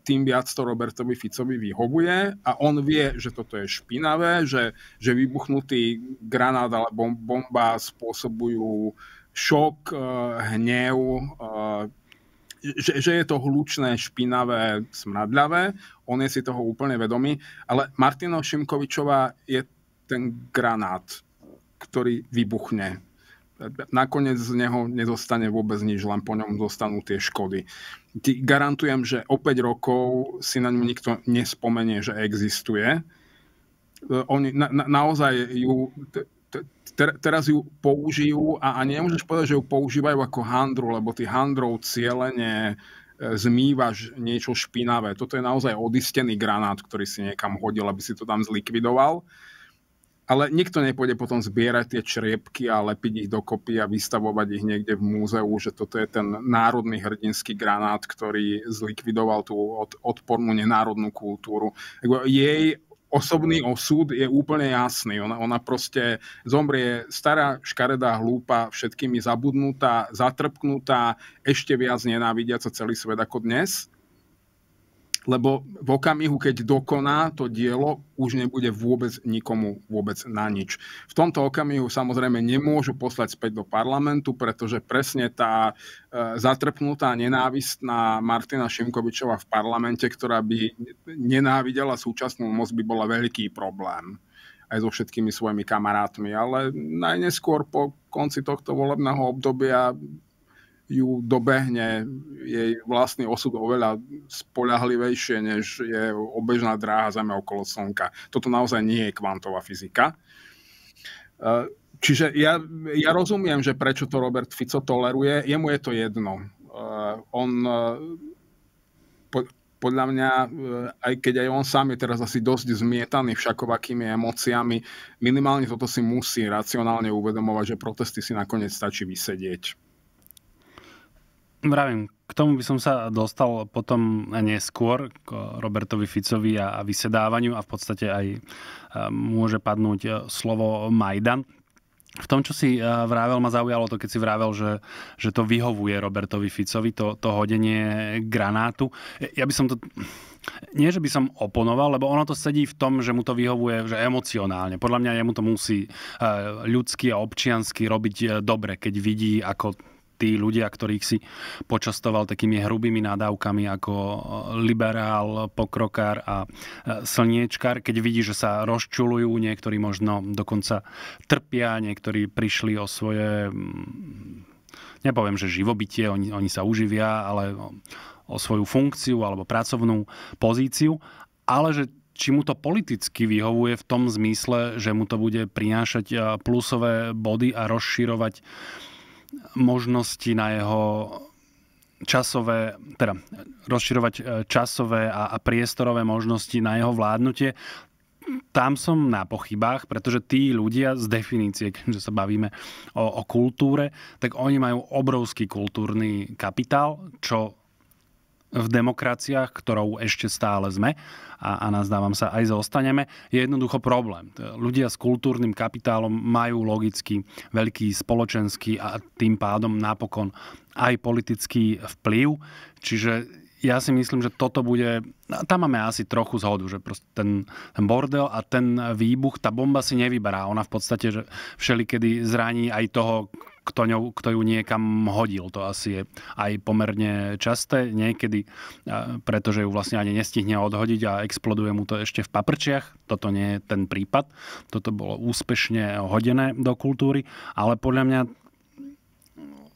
tým viac to Robertovi Ficovi vyhovuje a on vie, že toto je špinavé, že, že vybuchnutý granát alebo bomba spôsobujú šok, e, hnev, e, že, že je to hlučné, špinavé, smradľavé. On je si toho úplne vedomý, ale Martino Šimkovičová je ten granát, ktorý vybuchne nakoniec z neho nezostane vôbec nič, len po ňom zostanú tie škody. Ty, garantujem, že o 5 rokov si na ňu nikto nespomenie, že existuje. E, oni na, na, naozaj ju... Ter, teraz ju použijú a ani nemôžeš povedať, že ju používajú ako handru, lebo ty handrou cieľene e, zmývaš niečo špinavé. Toto je naozaj odistený granát, ktorý si niekam hodil, aby si to tam zlikvidoval. Ale nikto nepôjde potom zbierať tie čriepky a lepiť ich dokopy a vystavovať ich niekde v múzeu, že toto je ten národný hrdinský granát, ktorý zlikvidoval tú odpornú nenárodnú kultúru. Jej osobný osud je úplne jasný. Ona, ona proste zomrie stará, škaredá, hlúpa, všetkými zabudnutá, zatrpknutá, ešte viac nenávidiaca celý svet ako dnes lebo v okamihu, keď dokoná to dielo, už nebude vôbec nikomu vôbec na nič. V tomto okamihu samozrejme nemôžu poslať späť do parlamentu, pretože presne tá e, zatrpnutá nenávistná Martina Šimkovičová v parlamente, ktorá by nenávidela súčasnú moc, by bola veľký problém aj so všetkými svojimi kamarátmi, ale najneskôr po konci tohto volebného obdobia ju dobehne jej vlastný osud oveľa spolahlivejšie, než je obežná dráha Zeme okolo Slnka. Toto naozaj nie je kvantová fyzika. E, čiže ja, ja rozumiem, že prečo to Robert Fico toleruje. Jemu je to jedno. E, on e, podľa mňa, aj keď aj on sám je teraz asi dosť zmietaný všakovakými emóciami, minimálne toto si musí racionálne uvedomovať, že protesty si nakoniec stačí vysedieť. Vravím, k tomu by som sa dostal potom eh, neskôr k Robertovi Ficovi a, vysedávaniu a v podstate aj eh, môže padnúť eh, slovo Majdan. V tom, čo si vravel, ma zaujalo to, keď si vravel, že, že to vyhovuje Robertovi Ficovi, to, to hodenie granátu. Ja by som to... Nie, že by som oponoval, lebo ono to sedí v tom, že mu to vyhovuje že emocionálne. Podľa mňa jemu to musí ľudský a občiansky robiť dobre, keď vidí, ako tí ľudia, ktorých si počastoval takými hrubými nadávkami ako e, liberál, pokrokár a e, slniečkár, keď vidí, že sa rozčulujú, niektorí možno dokonca trpia, niektorí prišli o svoje nepoviem, že živobytie, oni, oni sa uživia, ale o svoju funkciu alebo pracovnú pozíciu, ale že či mu to politicky vyhovuje v tom zmysle, že mu to bude prinášať e, plusové body a rozširovať uh, možnosti na jeho časové, teda rozširovať e, časové a, a priestorové možnosti na jeho vládnutie. Tam som na pochybách, pretože tí ľudia z definície, keďže sa bavíme o, o kultúre, tak oni majú obrovský kultúrny kapitál, čo v demokraciách, ktorou ešte stále sme a, a nazdávam sa aj zostaneme, je jednoducho problém. Ľudia s kultúrnym kapitálom majú logicky veľký spoločenský a tým pádom napokon aj politický vplyv, čiže ja si myslím, že toto bude... Tam máme asi trochu zhodu, že ten, ten bordel a ten výbuch, tá bomba si nevyberá. Ona v podstate že všelikedy zraní aj toho, kto, ňou, kto ju niekam hodil. To asi je aj pomerne časté niekedy, pretože ju vlastne ani nestihne odhodiť a exploduje mu to ešte v paprčiach. Toto nie je ten prípad. Toto bolo úspešne hodené do kultúry, ale podľa mňa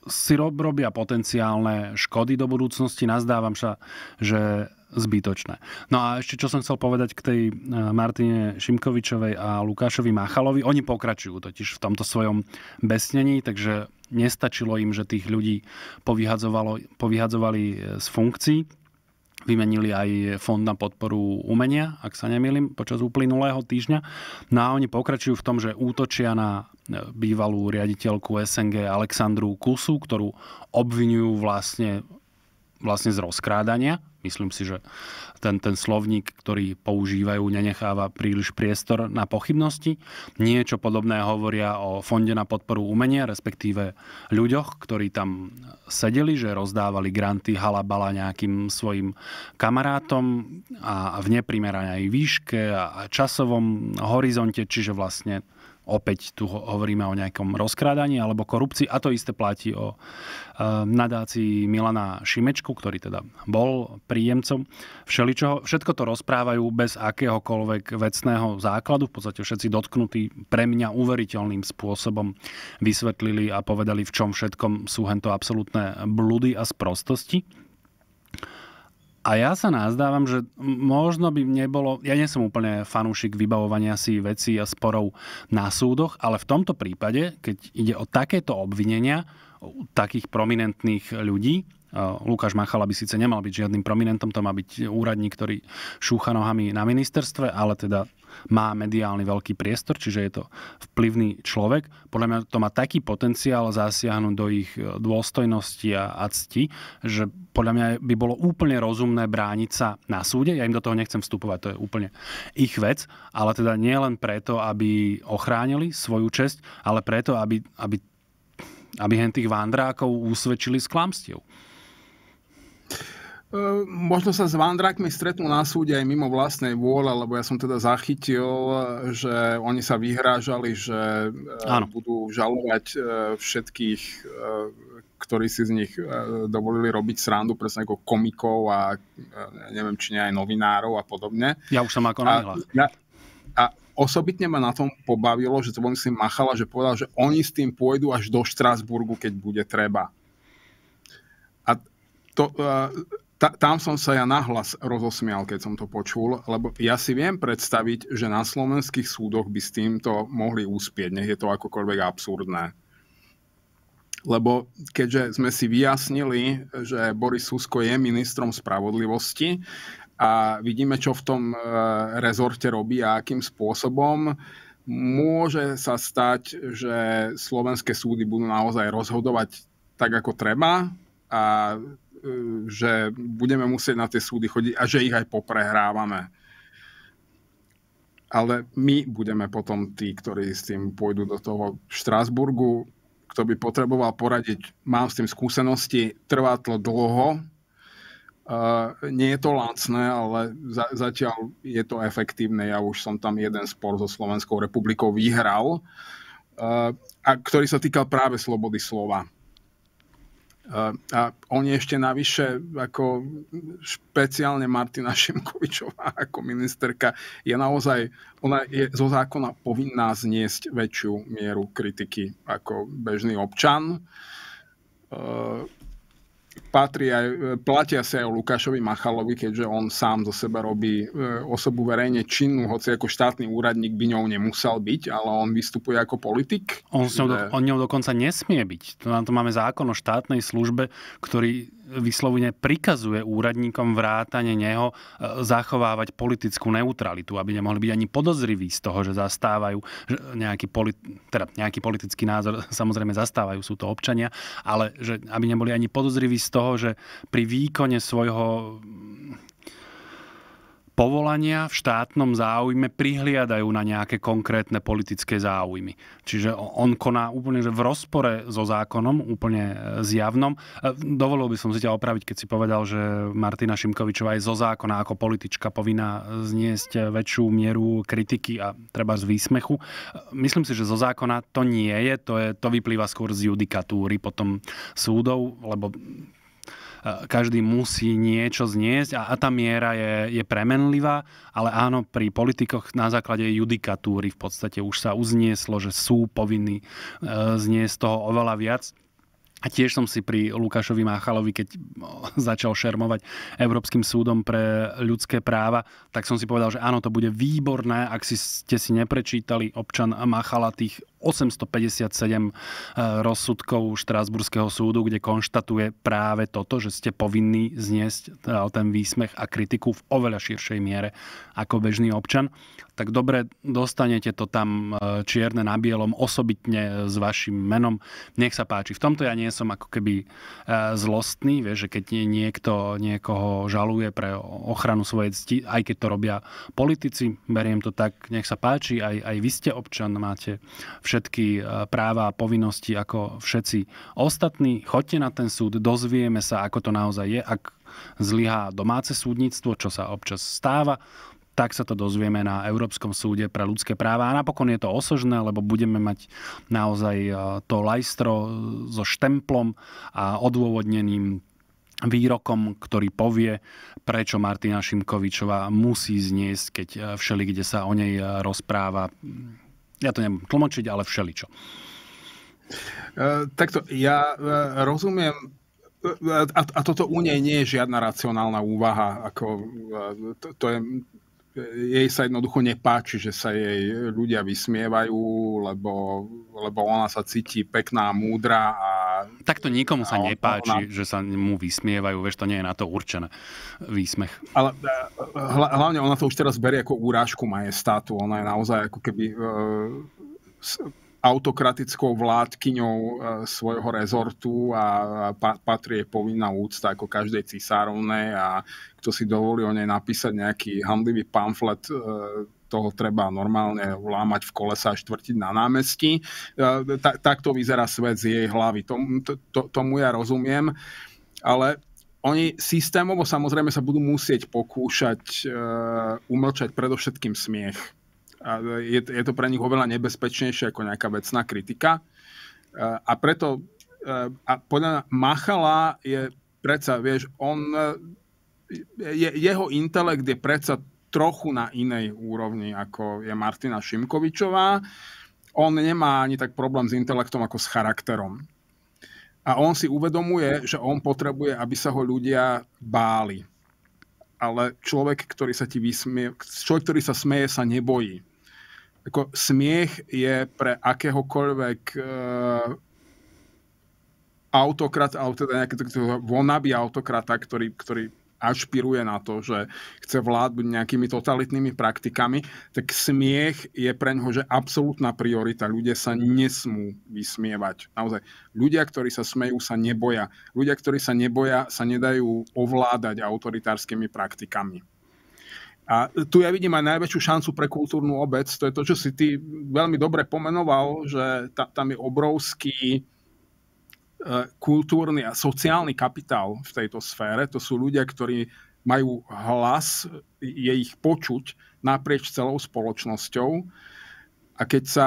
si robia potenciálne škody do budúcnosti. Nazdávam sa, že zbytočné. No a ešte čo som chcel povedať k tej e, Martine Šimkovičovej a Lukášovi Machalovi, oni pokračujú totiž v tomto svojom besnení, takže nestačilo im, že tých ľudí povyhadzovali e, z funkcií. Vymenili aj Fond na podporu umenia, ak sa nemýlim, počas uplynulého týždňa. No a oni pokračujú v tom, že útočia na e, bývalú riaditeľku SNG Alexandru Kusu, ktorú obvinujú vlastne, vlastne z rozkrádania Myslím si, že ten, ten slovník, ktorý používajú, nenecháva príliš priestor na pochybnosti. Niečo podobné hovoria o Fonde na podporu umenia, respektíve ľuďoch, ktorí tam sedeli, že rozdávali granty halabala nejakým svojim kamarátom a v neprimeranej výške a časovom horizonte, čiže vlastne Opäť tu hovoríme o nejakom rozkrádaní alebo korupcii a to isté platí o eh, nadácii Milana Šimečku, ktorý teda bol príjemcom všeličoho. Všetko to rozprávajú bez akéhokoľvek vecného základu. V podstate všetci dotknutí pre mňa uveriteľným spôsobom vysvetlili a povedali, v čom všetkom sú hento absolútne blúdy a sprostosti. A ja sa názdávam, že možno by nebolo, ja nie som úplne fanúšik vybavovania si vecí a sporov na súdoch, ale v tomto prípade, keď ide o takéto obvinenia takých prominentných ľudí, Lukáš Machala by síce nemal byť žiadnym prominentom, to má byť úradník, ktorý šúcha nohami na ministerstve, ale teda má mediálny veľký priestor, čiže je to vplyvný človek. Podľa mňa to má taký potenciál zasiahnuť do ich e, dôstojnosti a, a cti, že podľa mňa by bolo úplne rozumné brániť sa na súde. Ja im do toho nechcem vstupovať, to je úplne ich vec, ale teda nie len preto, aby ochránili svoju česť, ale preto, aby, aby aby hen tých vandrákov usvedčili z klamstiev. Ehm, možno sa s vandrákmi stretnú na súde aj mimo vlastnej vôle, lebo ja som teda zachytil, že oni sa vyhrážali, že e, Áno. budú žalovať e, všetkých, e, ktorí si z nich dovolili robiť srandu, presne ako komikov a neviem, či nie aj novinárov a podobne. Ja už som ako na ja, a osobitne ma na tom pobavilo, že to bol myslím Machala, že povedal, že oni s tým pôjdu až do Štrásburgu, keď bude treba. A to, ta, tam som sa ja nahlas rozosmial, keď som to počul, lebo ja si viem predstaviť, že na slovenských súdoch by s týmto mohli úspieť, nech je to akokoľvek absurdné. Lebo keďže sme si vyjasnili, že Boris Susko je ministrom spravodlivosti a vidíme, čo v tom e, rezorte robí a akým spôsobom, môže sa stať, že slovenské súdy budú naozaj rozhodovať tak, ako treba a že budeme musieť na tie súdy chodiť a že ich aj poprehrávame. Ale my budeme potom tí, ktorí s tým pôjdu do toho Štrásburgu. Kto by potreboval poradiť, mám s tým skúsenosti, trvá to dlho, Uh, nie je to lacné, ale za, zatiaľ je to efektívne. Ja už som tam jeden spor so Slovenskou republikou vyhral, uh, a ktorý sa týkal práve slobody slova. A oni ešte navyše, ako špeciálne Martina Šimkovičová ako ministerka, je naozaj, ona je zo zákona povinná zniesť väčšiu mieru kritiky ako bežný občan. E, patrí aj, e, platia sa aj o Lukášovi Machalovi, keďže on sám zo seba robí e, osobu verejne činnú, hoci ako štátny úradník by ňou nemusel byť, ale on vystupuje ako politik. On, s ňou, do, on ňou dokonca nesmie byť. Na to máme zákon o štátnej službe, ktorý vyslovene prikazuje úradníkom vrátane neho e, zachovávať politickú neutralitu, aby nemohli byť ani podozriví z toho, že zastávajú nejaký, polit, teda nejaký politický názor, samozrejme zastávajú, sú to občania, ale že aby neboli ani podozriví z toho, toho, že pri výkone svojho povolania v štátnom záujme prihliadajú na nejaké konkrétne politické záujmy. Čiže on koná úplne že v rozpore so zákonom, úplne e, zjavnom. E, dovolil by som si ťa opraviť, keď si povedal, že Martina Šimkovičová je zo zákona ako politička povinná zniesť väčšiu mieru kritiky a treba z výsmechu. E, myslím si, že zo zákona to nie je, to, je, to vyplýva skôr z judikatúry potom súdov, lebo každý musí niečo zniesť a, a tá miera je, je premenlivá, ale áno, pri politikoch na základe judikatúry v podstate už sa uznieslo, že sú povinní e, zniesť toho oveľa viac. A tiež som si pri Lukášovi Máchalovi, keď e, začal šermovať Európskym súdom pre ľudské práva, tak som si povedal, že áno, to bude výborné, ak si, ste si neprečítali občan Máchala tých 857 eh, rozsudkov Štrásburského súdu, kde konštatuje práve toto, že ste povinní zniesť eh, ten výsmech a kritiku v oveľa širšej miere ako bežný občan. Tak dobre, dostanete to tam eh, čierne na bielom osobitne s vašim menom. Nech sa páči. V tomto ja nie som ako keby zlostný, vieš, že keď niekto niekoho žaluje pre ochranu svojej cti, aj keď to robia politici, beriem to tak, nech sa páči, aj, aj vy ste občan, máte všetky e, práva a povinnosti ako všetci ostatní. Choďte na ten súd, dozvieme sa, ako to naozaj je. Ak zlyhá domáce súdnictvo, čo sa občas stáva, tak sa to dozvieme na Európskom súde pre ľudské práva. A napokon je to osožné, lebo budeme mať naozaj e, to lajstro e, so štemplom a odôvodneným výrokom, ktorý povie, prečo Martina Šimkovičová musí zniesť, keď všeli, kde sa o nej rozpráva ja to neviem tlmočiť, ale všeličo. E, takto, ja uh, rozumiem e, a, a toto u nej nie je žiadna racionálna úvaha. Ako, e, to, to je, jej sa jednoducho nepáči, že sa jej ľudia vysmievajú, lebo, lebo ona sa cíti pekná, múdra a... Takto nikomu sa nepáči, ona... že sa mu vysmievajú, vieš, to nie je na to určené výsmech. Ale e, hlavne ona to už teraz berie ako úrážku majestátu, ona je naozaj ako keby... Uh, autokratickou vládkyňou eh, svojho rezortu a patrí jej povinná úcta ako každej cisárovnej a kto si dovolí o nej napísať nejaký handlivý pamflet, eh, toho treba normálne lámať v kolesa a štvrtiť na námestí. Eh, takto vyzerá svet z jej hlavy. Tomu, tomu ja rozumiem, ale oni systémovo samozrejme sa budú musieť pokúšať umlčať predovšetkým smiech a je, je to pre nich oveľa nebezpečnejšie ako nejaká vecná kritika. A preto a podľa Machala je predsa, vieš, on, je, jeho intelekt je predsa trochu na inej úrovni, ako je Martina Šimkovičová. On nemá ani tak problém s intelektom, ako s charakterom. A on si uvedomuje, že on potrebuje, aby sa ho ľudia báli ale človek, ktorý sa ti vysmie, človek, ktorý sa smeje, sa nebojí ako smiech je pre akéhokoľvek e, eh, autokrata, alebo teda nejaký vonabí autokrata, ktorý, ktorý ašpiruje na to, že chce vládnuť nejakými totalitnými praktikami, tak smiech je pre ňoho, že absolútna priorita. Ľudia sa nesmú vysmievať. Naozaj, ľudia, ktorí sa smejú, sa neboja. Ľudia, ktorí sa neboja, sa nedajú ovládať autoritárskymi praktikami. A tu ja vidím aj najväčšiu šancu pre kultúrnu obec. To je to, čo si ty veľmi dobre pomenoval, že ta, tam je obrovský e, kultúrny a sociálny kapitál v tejto sfére. To sú ľudia, ktorí majú hlas, je ich počuť naprieč celou spoločnosťou. A keď sa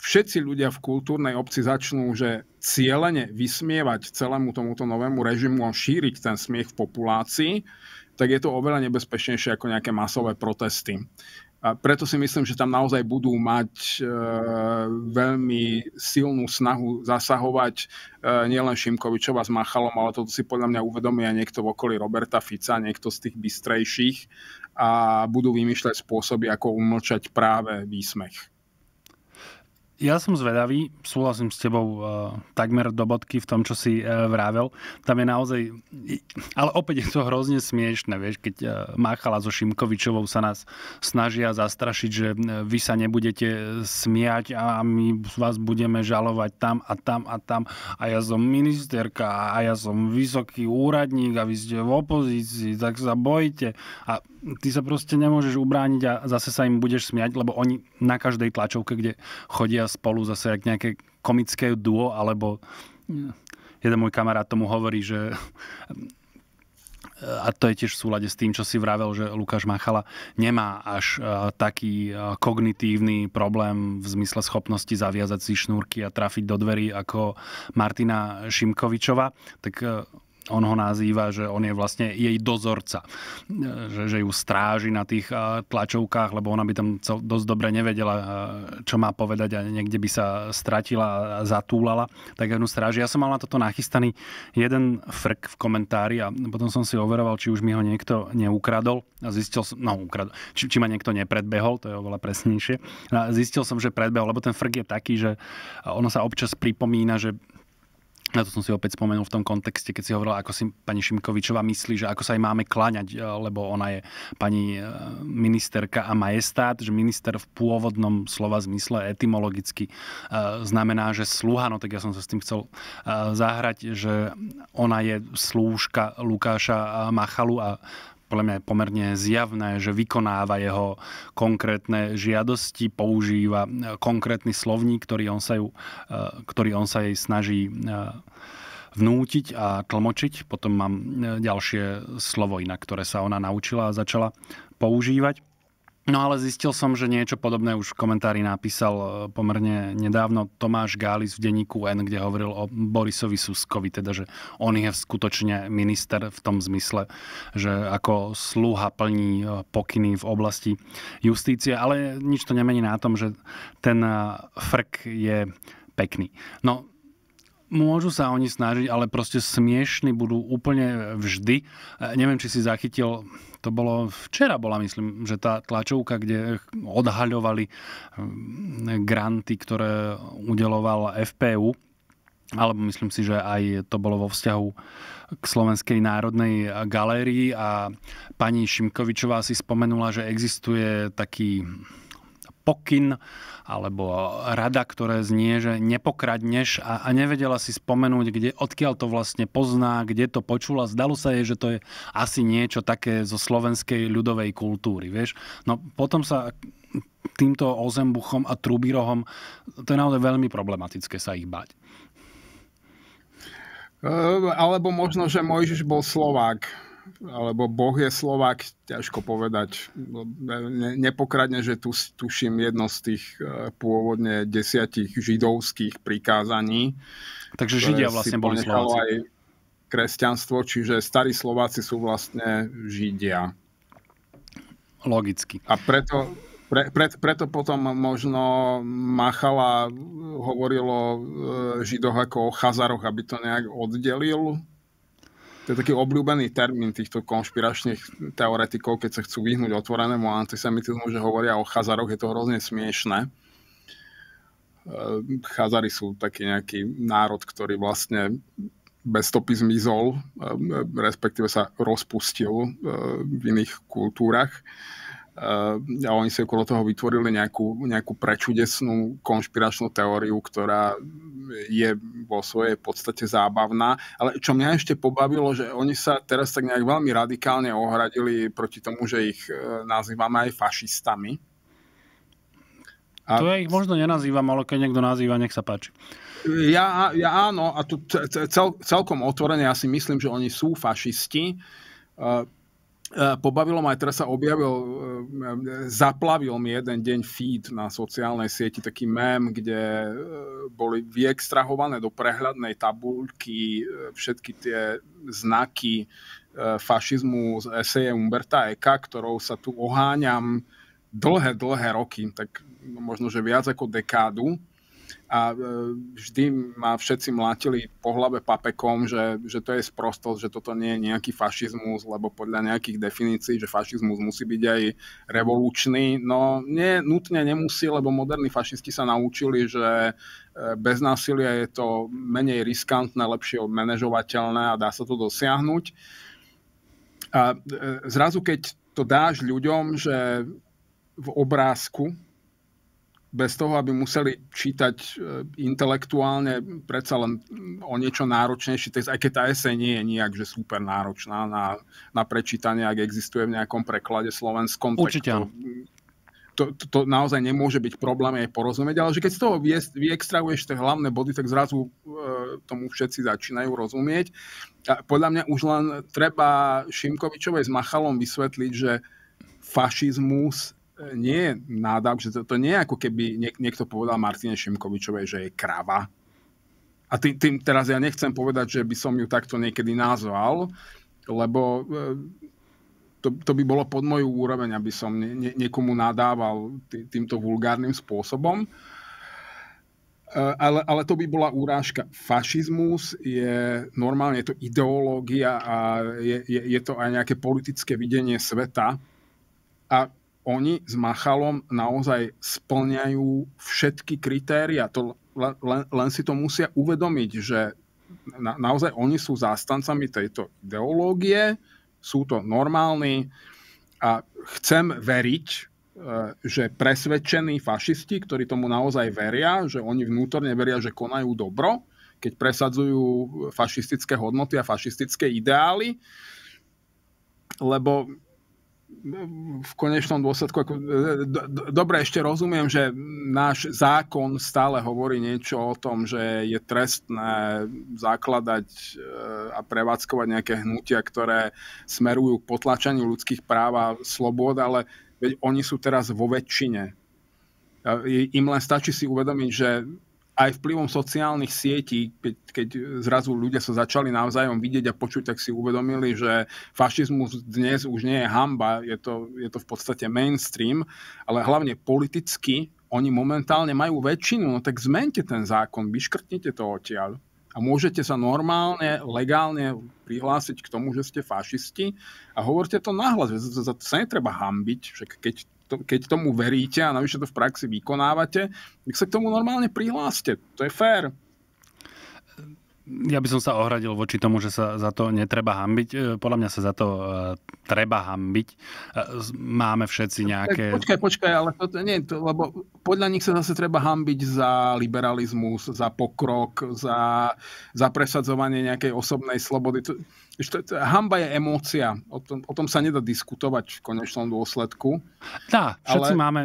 všetci ľudia v kultúrnej obci začnú, že cieľene vysmievať celému tomuto novému režimu a šíriť ten smiech v populácii, tak je to oveľa nebezpečnejšie ako nejaké masové protesty. A preto si myslím, že tam naozaj budú mať e, veľmi silnú snahu zasahovať e, nielen Šimkovičova s Machalom, ale toto si podľa mňa uvedomí aj niekto v okolí Roberta Fica, niekto z tých bystrejších a budú vymýšľať spôsoby, ako umlčať práve výsmech. Ja som zvedavý, súhlasím s tebou uh, takmer do bodky v tom, čo si uh, vravel. Tam je naozaj, ale opäť je to hrozne smiešne, vieš, keď uh, eh, Máchala so Šimkovičovou sa nás snažia zastrašiť, že uh, vy sa nebudete smiať a my vás budeme žalovať tam a tam a tam a ja som ministerka a ja som vysoký úradník a vy ste v opozícii, tak sa bojte a ty sa proste nemôžeš ubrániť a zase sa im budeš smiať, lebo oni na každej tlačovke, kde chodia spolu zase jak nejaké komické duo, alebo eh, jeden môj kamarát tomu hovorí, že eh, a to je tiež v súlade s tým, čo si vravel, že Lukáš Machala nemá až eh, taký kognitívny problém v zmysle schopnosti zaviazať si šnúrky a trafiť do dverí ako Martina Šimkovičova, tak on ho nazýva, že on je vlastne jej dozorca, že, že ju stráži na tých tlačovkách, lebo ona by tam dosť dobre nevedela, čo má povedať a niekde by sa stratila a zatúlala, tak ju stráži. Ja som mal na toto nachystaný jeden frk v komentári a potom som si overoval, či už mi ho niekto neukradol a zistil som, no ukradol, či, či ma niekto nepredbehol, to je oveľa presnejšie. A zistil som, že predbehol, lebo ten frk je taký, že ono sa občas pripomína, že na to som si opäť spomenul v tom kontexte, keď si hovorila, ako si pani Šimkovičová myslí, že ako sa jej máme kláňať, e, lebo ona je pani e, ministerka a majestát, že minister v pôvodnom slova zmysle etymologicky e, znamená, že sluha, no tak ja som sa s tým chcel zahrať, že ona je slúžka Lukáša Machalu a podľa mňa je pomerne zjavné, že vykonáva jeho konkrétne žiadosti, používa e, konkrétny slovník, ktorý on sa, ju, e, ktorý on sa jej snaží e, vnútiť a tlmočiť. Potom mám ďalšie slovo inak, ktoré sa ona naučila a začala používať. No ale zistil som, že niečo podobné už v komentári napísal e, pomerne nedávno Tomáš Gális v denníku N, kde hovoril o Borisovi Suskovi, teda že on je skutočne minister v tom zmysle, že ako sluha plní e, pokyny v oblasti justície, ale nič to nemení na tom, že ten e, frk je pekný. No, Môžu sa oni snažiť, ale proste smiešni budú úplne vždy. E, neviem, či si zachytil, to bolo včera bola, myslím, že tá tlačovka, kde odhaľovali e, granty, ktoré udeloval FPU, alebo myslím si, že aj to bolo vo vzťahu k Slovenskej národnej galérii a pani Šimkovičová si spomenula, že existuje taký pokyn alebo rada, ktoré znie, že nepokradneš a, a nevedela si spomenúť, kde, odkiaľ to vlastne pozná, kde to počula. Zdalo sa jej, že to je asi niečo také zo slovenskej ľudovej kultúry. Vieš? No potom sa týmto ozembuchom a trubírohom, to je naozaj veľmi problematické sa ich bať. Alebo možno, že Mojžiš bol Slovák alebo Boh je Slovak, ťažko povedať. Ne, nepokradne, že tu tuším jedno z tých e, pôvodne desiatich židovských prikázaní. Takže Židia vlastne boli Slováci. Aj kresťanstvo, čiže starí Slováci sú vlastne Židia. Logicky. A preto, pre, pre, preto potom možno Machala hovorilo o e, Židoch ako o Chazaroch, aby to nejak oddelil to je taký obľúbený termín týchto konšpiračných teoretikov, keď sa chcú vyhnúť otvorenému antisemitizmu, že hovoria o Chazaroch, je to hrozne smiešné. E, chazari sú taký nejaký národ, ktorý vlastne bez stopy zmizol, e, respektíve sa rozpustil e, v iných kultúrach Eh, a oni si okolo toho vytvorili nejakú, nejakú prečudesnú konšpiračnú teóriu, ktorá je vo svojej podstate zábavná. Ale čo mňa ešte pobavilo, že oni sa teraz tak nejak veľmi radikálne ohradili proti tomu, že ich eh, nazývame aj fašistami. A... To ja ich možno nenazývam, ale keď niekto nazýva, nech sa páči. Ja, ja áno, a tu cel, celkom otvorene ja si myslím, že oni sú fašisti eh, E, pobavilo ma aj teraz sa objavil, e, zaplavil mi jeden deň feed na sociálnej sieti, taký mem, kde e, boli vyextrahované do prehľadnej tabulky všetky tie znaky fašizmu z eseje Umberta Eka, ktorou sa tu oháňam dlhé, dlhé roky, tak možno, že viac ako dekádu a e, vždy ma všetci mlátili po hlave papekom, že, že to je sprostosť, že toto nie je nejaký fašizmus, lebo podľa nejakých definícií, že fašizmus musí byť aj revolučný. No nie, nutne nemusí, lebo moderní fašisti sa naučili, že e, bez násilia je to menej riskantné, lepšie manažovateľné a dá sa to dosiahnuť. A e, zrazu, keď to dáš ľuďom, že v obrázku, bez toho, aby museli čítať e, intelektuálne predsa len mm, o niečo náročnejší text, aj keď tá ese nie je nejak že super náročná na, na prečítanie, ak existuje v nejakom preklade slovenskom. Určite áno. Mm, to, to, to naozaj nemôže byť problém jej porozumieť, ale že keď z toho vyextrahuješ tie hlavné body, tak zrazu e, tomu všetci začínajú rozumieť. A podľa mňa už len treba Šimkovičovej s Machalom vysvetliť, že fašizmus nie nádam, že to, to nie je ako keby niek, niekto povedal Martine Šimkovičovej, že je krava. A tým, tým teraz ja nechcem povedať, že by som ju takto niekedy nazval, lebo e, to, to by bolo pod moju úroveň, aby som nie, nie, niekomu nadával tý, týmto vulgárnym spôsobom. E, ale, ale to by bola urážka. Fašizmus je normálne, je to ideológia a je, je, je to aj nejaké politické videnie sveta. A oni s Machalom naozaj splňajú všetky kritéria. To len, len, len si to musia uvedomiť, že na, naozaj oni sú zástancami tejto ideológie, sú to normálni a chcem veriť, e, že presvedčení fašisti, ktorí tomu naozaj veria, že oni vnútorne veria, že konajú dobro, keď presadzujú fašistické hodnoty a fašistické ideály, lebo v konečnom dôsledku, ako, e, do, do, dobre ešte rozumiem, že náš zákon stále hovorí niečo o tom, že je trestné zakladať e, a prevádzkovať nejaké hnutia, ktoré smerujú k potlačaniu ľudských práv a slobod, ale veď oni sú teraz vo väčšine. E, Im len stačí si uvedomiť, že aj vplyvom sociálnych sietí, keď, keď zrazu ľudia sa začali navzájom vidieť a počuť, tak si uvedomili, že fašizmus dnes už nie je hamba, je to, je to v podstate mainstream, ale hlavne politicky oni momentálne majú väčšinu, no tak zmente ten zákon, vyškrtnite to odtiaľ a môžete sa normálne, legálne prihlásiť k tomu, že ste fašisti a hovorte to nahlas. že sa netreba hambiť, že keď to, keď tomu veríte a navyše to v praxi vykonávate, tak sa k tomu normálne prihláste. To je fér. Ja by som sa ohradil voči tomu, že sa za to netreba hambiť. E, podľa mňa sa za to e, treba hambiť. E, máme všetci nejaké... počkaj, počkaj, ale to, nie, to, lebo podľa nich sa zase treba hambiť za liberalizmus, za pokrok, za, za presadzovanie nejakej osobnej slobody. To, Hamba je emócia. O tom, o tom sa nedá diskutovať v konečnom dôsledku. Tá, všetci ale... máme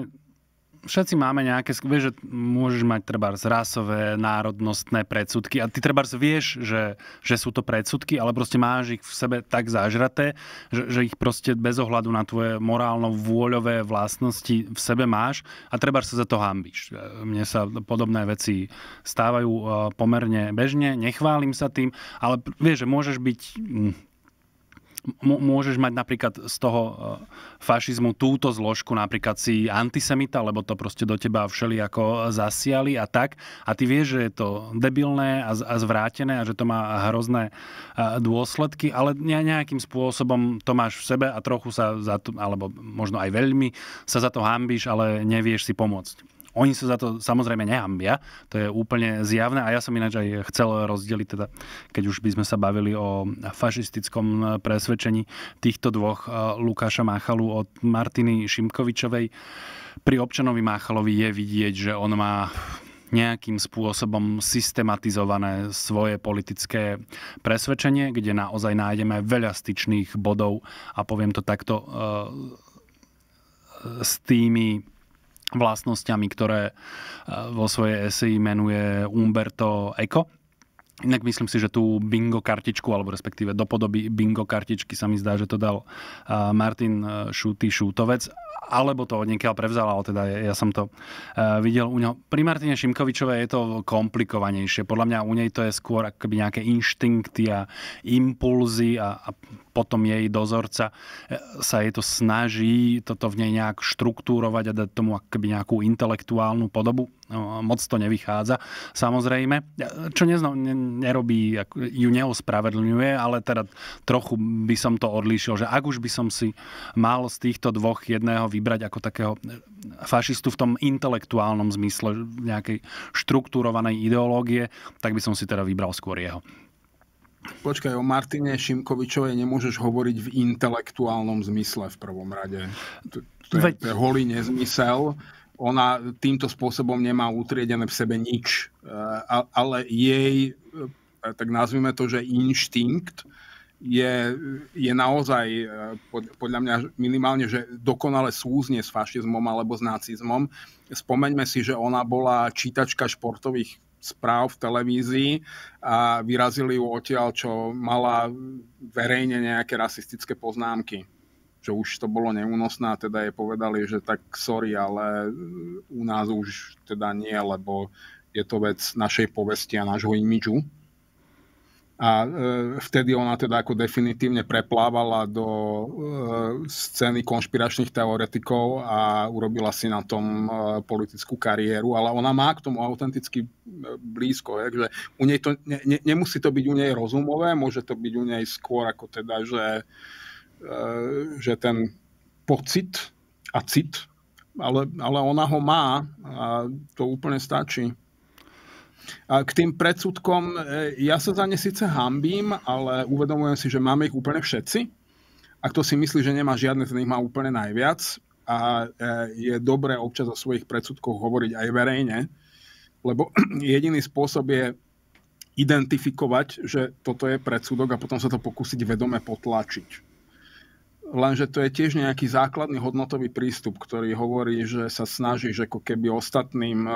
všetci máme nejaké, vieš, že môžeš mať trebárs rasové, národnostné predsudky a ty trebárs vieš, že, že sú to predsudky, ale proste máš ich v sebe tak zažraté, že, že ich proste bez ohľadu na tvoje morálno-vôľové vlastnosti v sebe máš a trebárs sa za to hambíš. E, mne sa podobné veci stávajú e, pomerne bežne, nechválim sa tým, ale vieš, že môžeš byť hm, môžeš mať napríklad z toho e, fašizmu túto zložku, napríklad si antisemita, lebo to proste do teba všeli ako zasiali a tak. A ty vieš, že je to debilné a, a zvrátené a že to má hrozné e, dôsledky, ale nejakým spôsobom to máš v sebe a trochu sa za to, alebo možno aj veľmi sa za to hambíš, ale nevieš si pomôcť. Oni sa za to samozrejme nehambia, to je úplne zjavné a ja som ináč aj chcel rozdeliť, teda, keď už by sme sa bavili o fašistickom presvedčení týchto dvoch, eh, Lukáša Máchalu od Martiny Šimkovičovej. Pri občanovi Máchalovi je vidieť, že on má nejakým spôsobom systematizované svoje politické presvedčenie, kde naozaj nájdeme veľa styčných bodov a poviem to takto e, s tými vlastnosťami, ktoré e, vo svojej esei menuje Umberto Eco. Inak myslím si, že tú bingo kartičku, alebo respektíve do podoby bingo kartičky sa mi zdá, že to dal e, Martin e, Šutý Šútovec, alebo to od niekiaľ ale teda ja, ja som to videl u neho. Pri Martine Šimkovičovej je to komplikovanejšie. Podľa mňa u nej to je skôr akoby nejaké inštinkty a impulzy a, a potom jej dozorca e, sa jej to snaží toto v nej nejak štruktúrovať a dať tomu akoby nejakú intelektuálnu podobu. No, moc to nevychádza, samozrejme. E, čo neznam, nerobí, ju neospravedlňuje, ale teda trochu by som to odlíšil, že ak už by som si mal z týchto dvoch jedného vybrať ako takého e, fašistu v tom intelektuálnom zmysle nejakej štruktúrovanej ideológie, tak by som si teda vybral skôr jeho. Počkaj, o Martine Šimkovičovej nemôžeš hovoriť v intelektuálnom zmysle v prvom rade. To, to, je, to je holý nezmysel. Ona týmto spôsobom nemá utriedené v sebe nič. Eh, ale jej, eh, tak nazvime to, že inštinkt je, je naozaj eh, podľa mňa minimálne, že dokonale súzne s fašizmom alebo s nacizmom. Spomeňme si, že ona bola čítačka športových správ v televízii a vyrazili ju odtiaľ, čo mala verejne nejaké rasistické poznámky. čo už to bolo neúnosné a teda jej povedali, že tak sorry, ale u nás už teda nie, lebo je to vec našej povesti a nášho imidžu a e, vtedy ona teda ako definitívne preplávala do e, scény konšpiračných teoretikov a urobila si na tom e, politickú kariéru, ale ona má k tomu autenticky blízko, takže u nej to, ne, ne, nemusí to byť u nej rozumové, môže to byť u nej skôr ako teda, že, že ten pocit a cit, ale, ale ona ho má a to úplne stačí. A k tým predsudkom, e, ja sa za ne síce hambím, ale uvedomujem si, že máme ich úplne všetci. A kto si myslí, že nemá žiadne, ten ich má úplne najviac. A e, je dobré občas o svojich predsudkoch hovoriť aj verejne, lebo jediný spôsob je identifikovať, že toto je predsudok a potom sa to pokúsiť vedome potlačiť. Lenže to je tiež nejaký základný hodnotový prístup, ktorý hovorí, že sa snažíš ako keby ostatným e,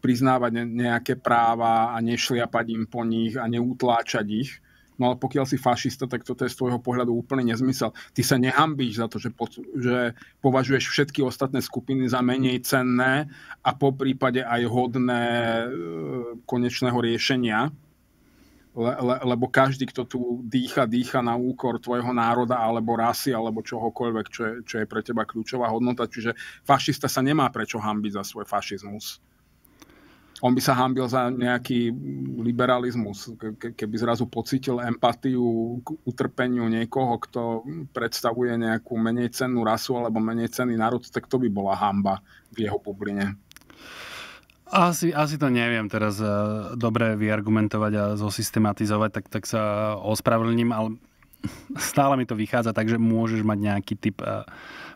priznávať nejaké práva a nešliapať im po nich a neutláčať ich. No ale pokiaľ si fašista, tak toto je z tvojho pohľadu úplne nezmysel. Ty sa nehambíš za to, že, po, že považuješ všetky ostatné skupiny za menej cenné a po prípade aj hodné e, konečného riešenia. Le, le, lebo každý, kto tu dýcha, dýcha na úkor tvojho národa alebo rasy alebo čohokoľvek, čo je, čo je pre teba kľúčová hodnota. Čiže fašista sa nemá prečo hambiť za svoj fašizmus on by sa hámbil za nejaký liberalizmus, keby zrazu pocitil empatiu k utrpeniu niekoho, kto predstavuje nejakú menej cennú rasu alebo menej cenný národ, tak to by bola hamba v jeho bubline. Asi, asi to neviem teraz eh, dobre vyargumentovať a zosystematizovať, tak, tak sa ospravedlním, ale stále mi to vychádza tak, že môžeš mať nejaký typ eh,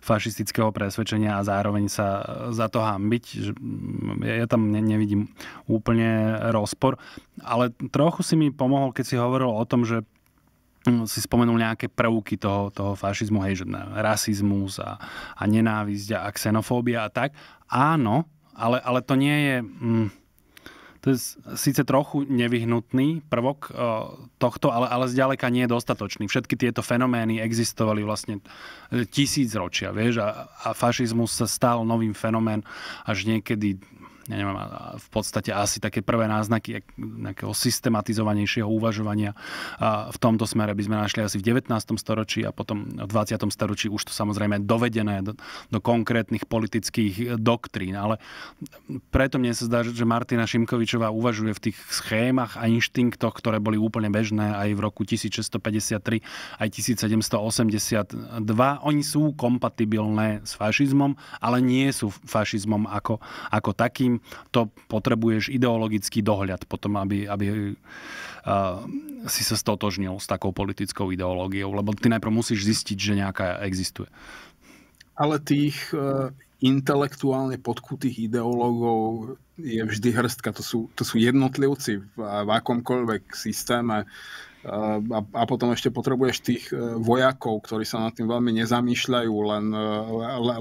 fašistického presvedčenia a zároveň sa za to hambiť. Mm, ja tam nevidím úplne rozpor. Ale trochu si mi pomohol, keď si hovoril o tom, že mm, si spomenul nejaké prvky toho, toho fašizmu, hej, že rasizmus a, a nenávisť a xenofóbia a tak. Áno, ale, ale to nie je... Mm, to je síce trochu nevyhnutný prvok e, tohto, ale, ale zďaleka nie je dostatočný. Všetky tieto fenomény existovali vlastne e, tisíc ročia, vieš, a, a fašizmus sa stal novým fenomén až niekedy ja neviem, v podstate asi také prvé náznaky nejakého systematizovanejšieho uvažovania v tomto smere by sme našli asi v 19. storočí a potom v 20. storočí už to samozrejme dovedené do, do konkrétnych politických doktrín. Ale preto mne sa zdá, že Martina Šimkovičová uvažuje v tých schémach a inštinktoch, ktoré boli úplne bežné aj v roku 1653 aj 1782. Oni sú kompatibilné s fašizmom, ale nie sú fašizmom ako, ako takým to potrebuješ ideologický dohľad potom, aby, aby uh, si sa stotožnil s takou politickou ideológiou, lebo ty najprv musíš zistiť, že nejaká existuje. Ale tých uh, intelektuálne podkutých ideológov je vždy hrstka. To sú, to sú jednotlivci v, v akomkoľvek systéme. E, a, a potom ešte potrebuješ tých vojakov, ktorí sa nad tým veľmi nezamýšľajú, len,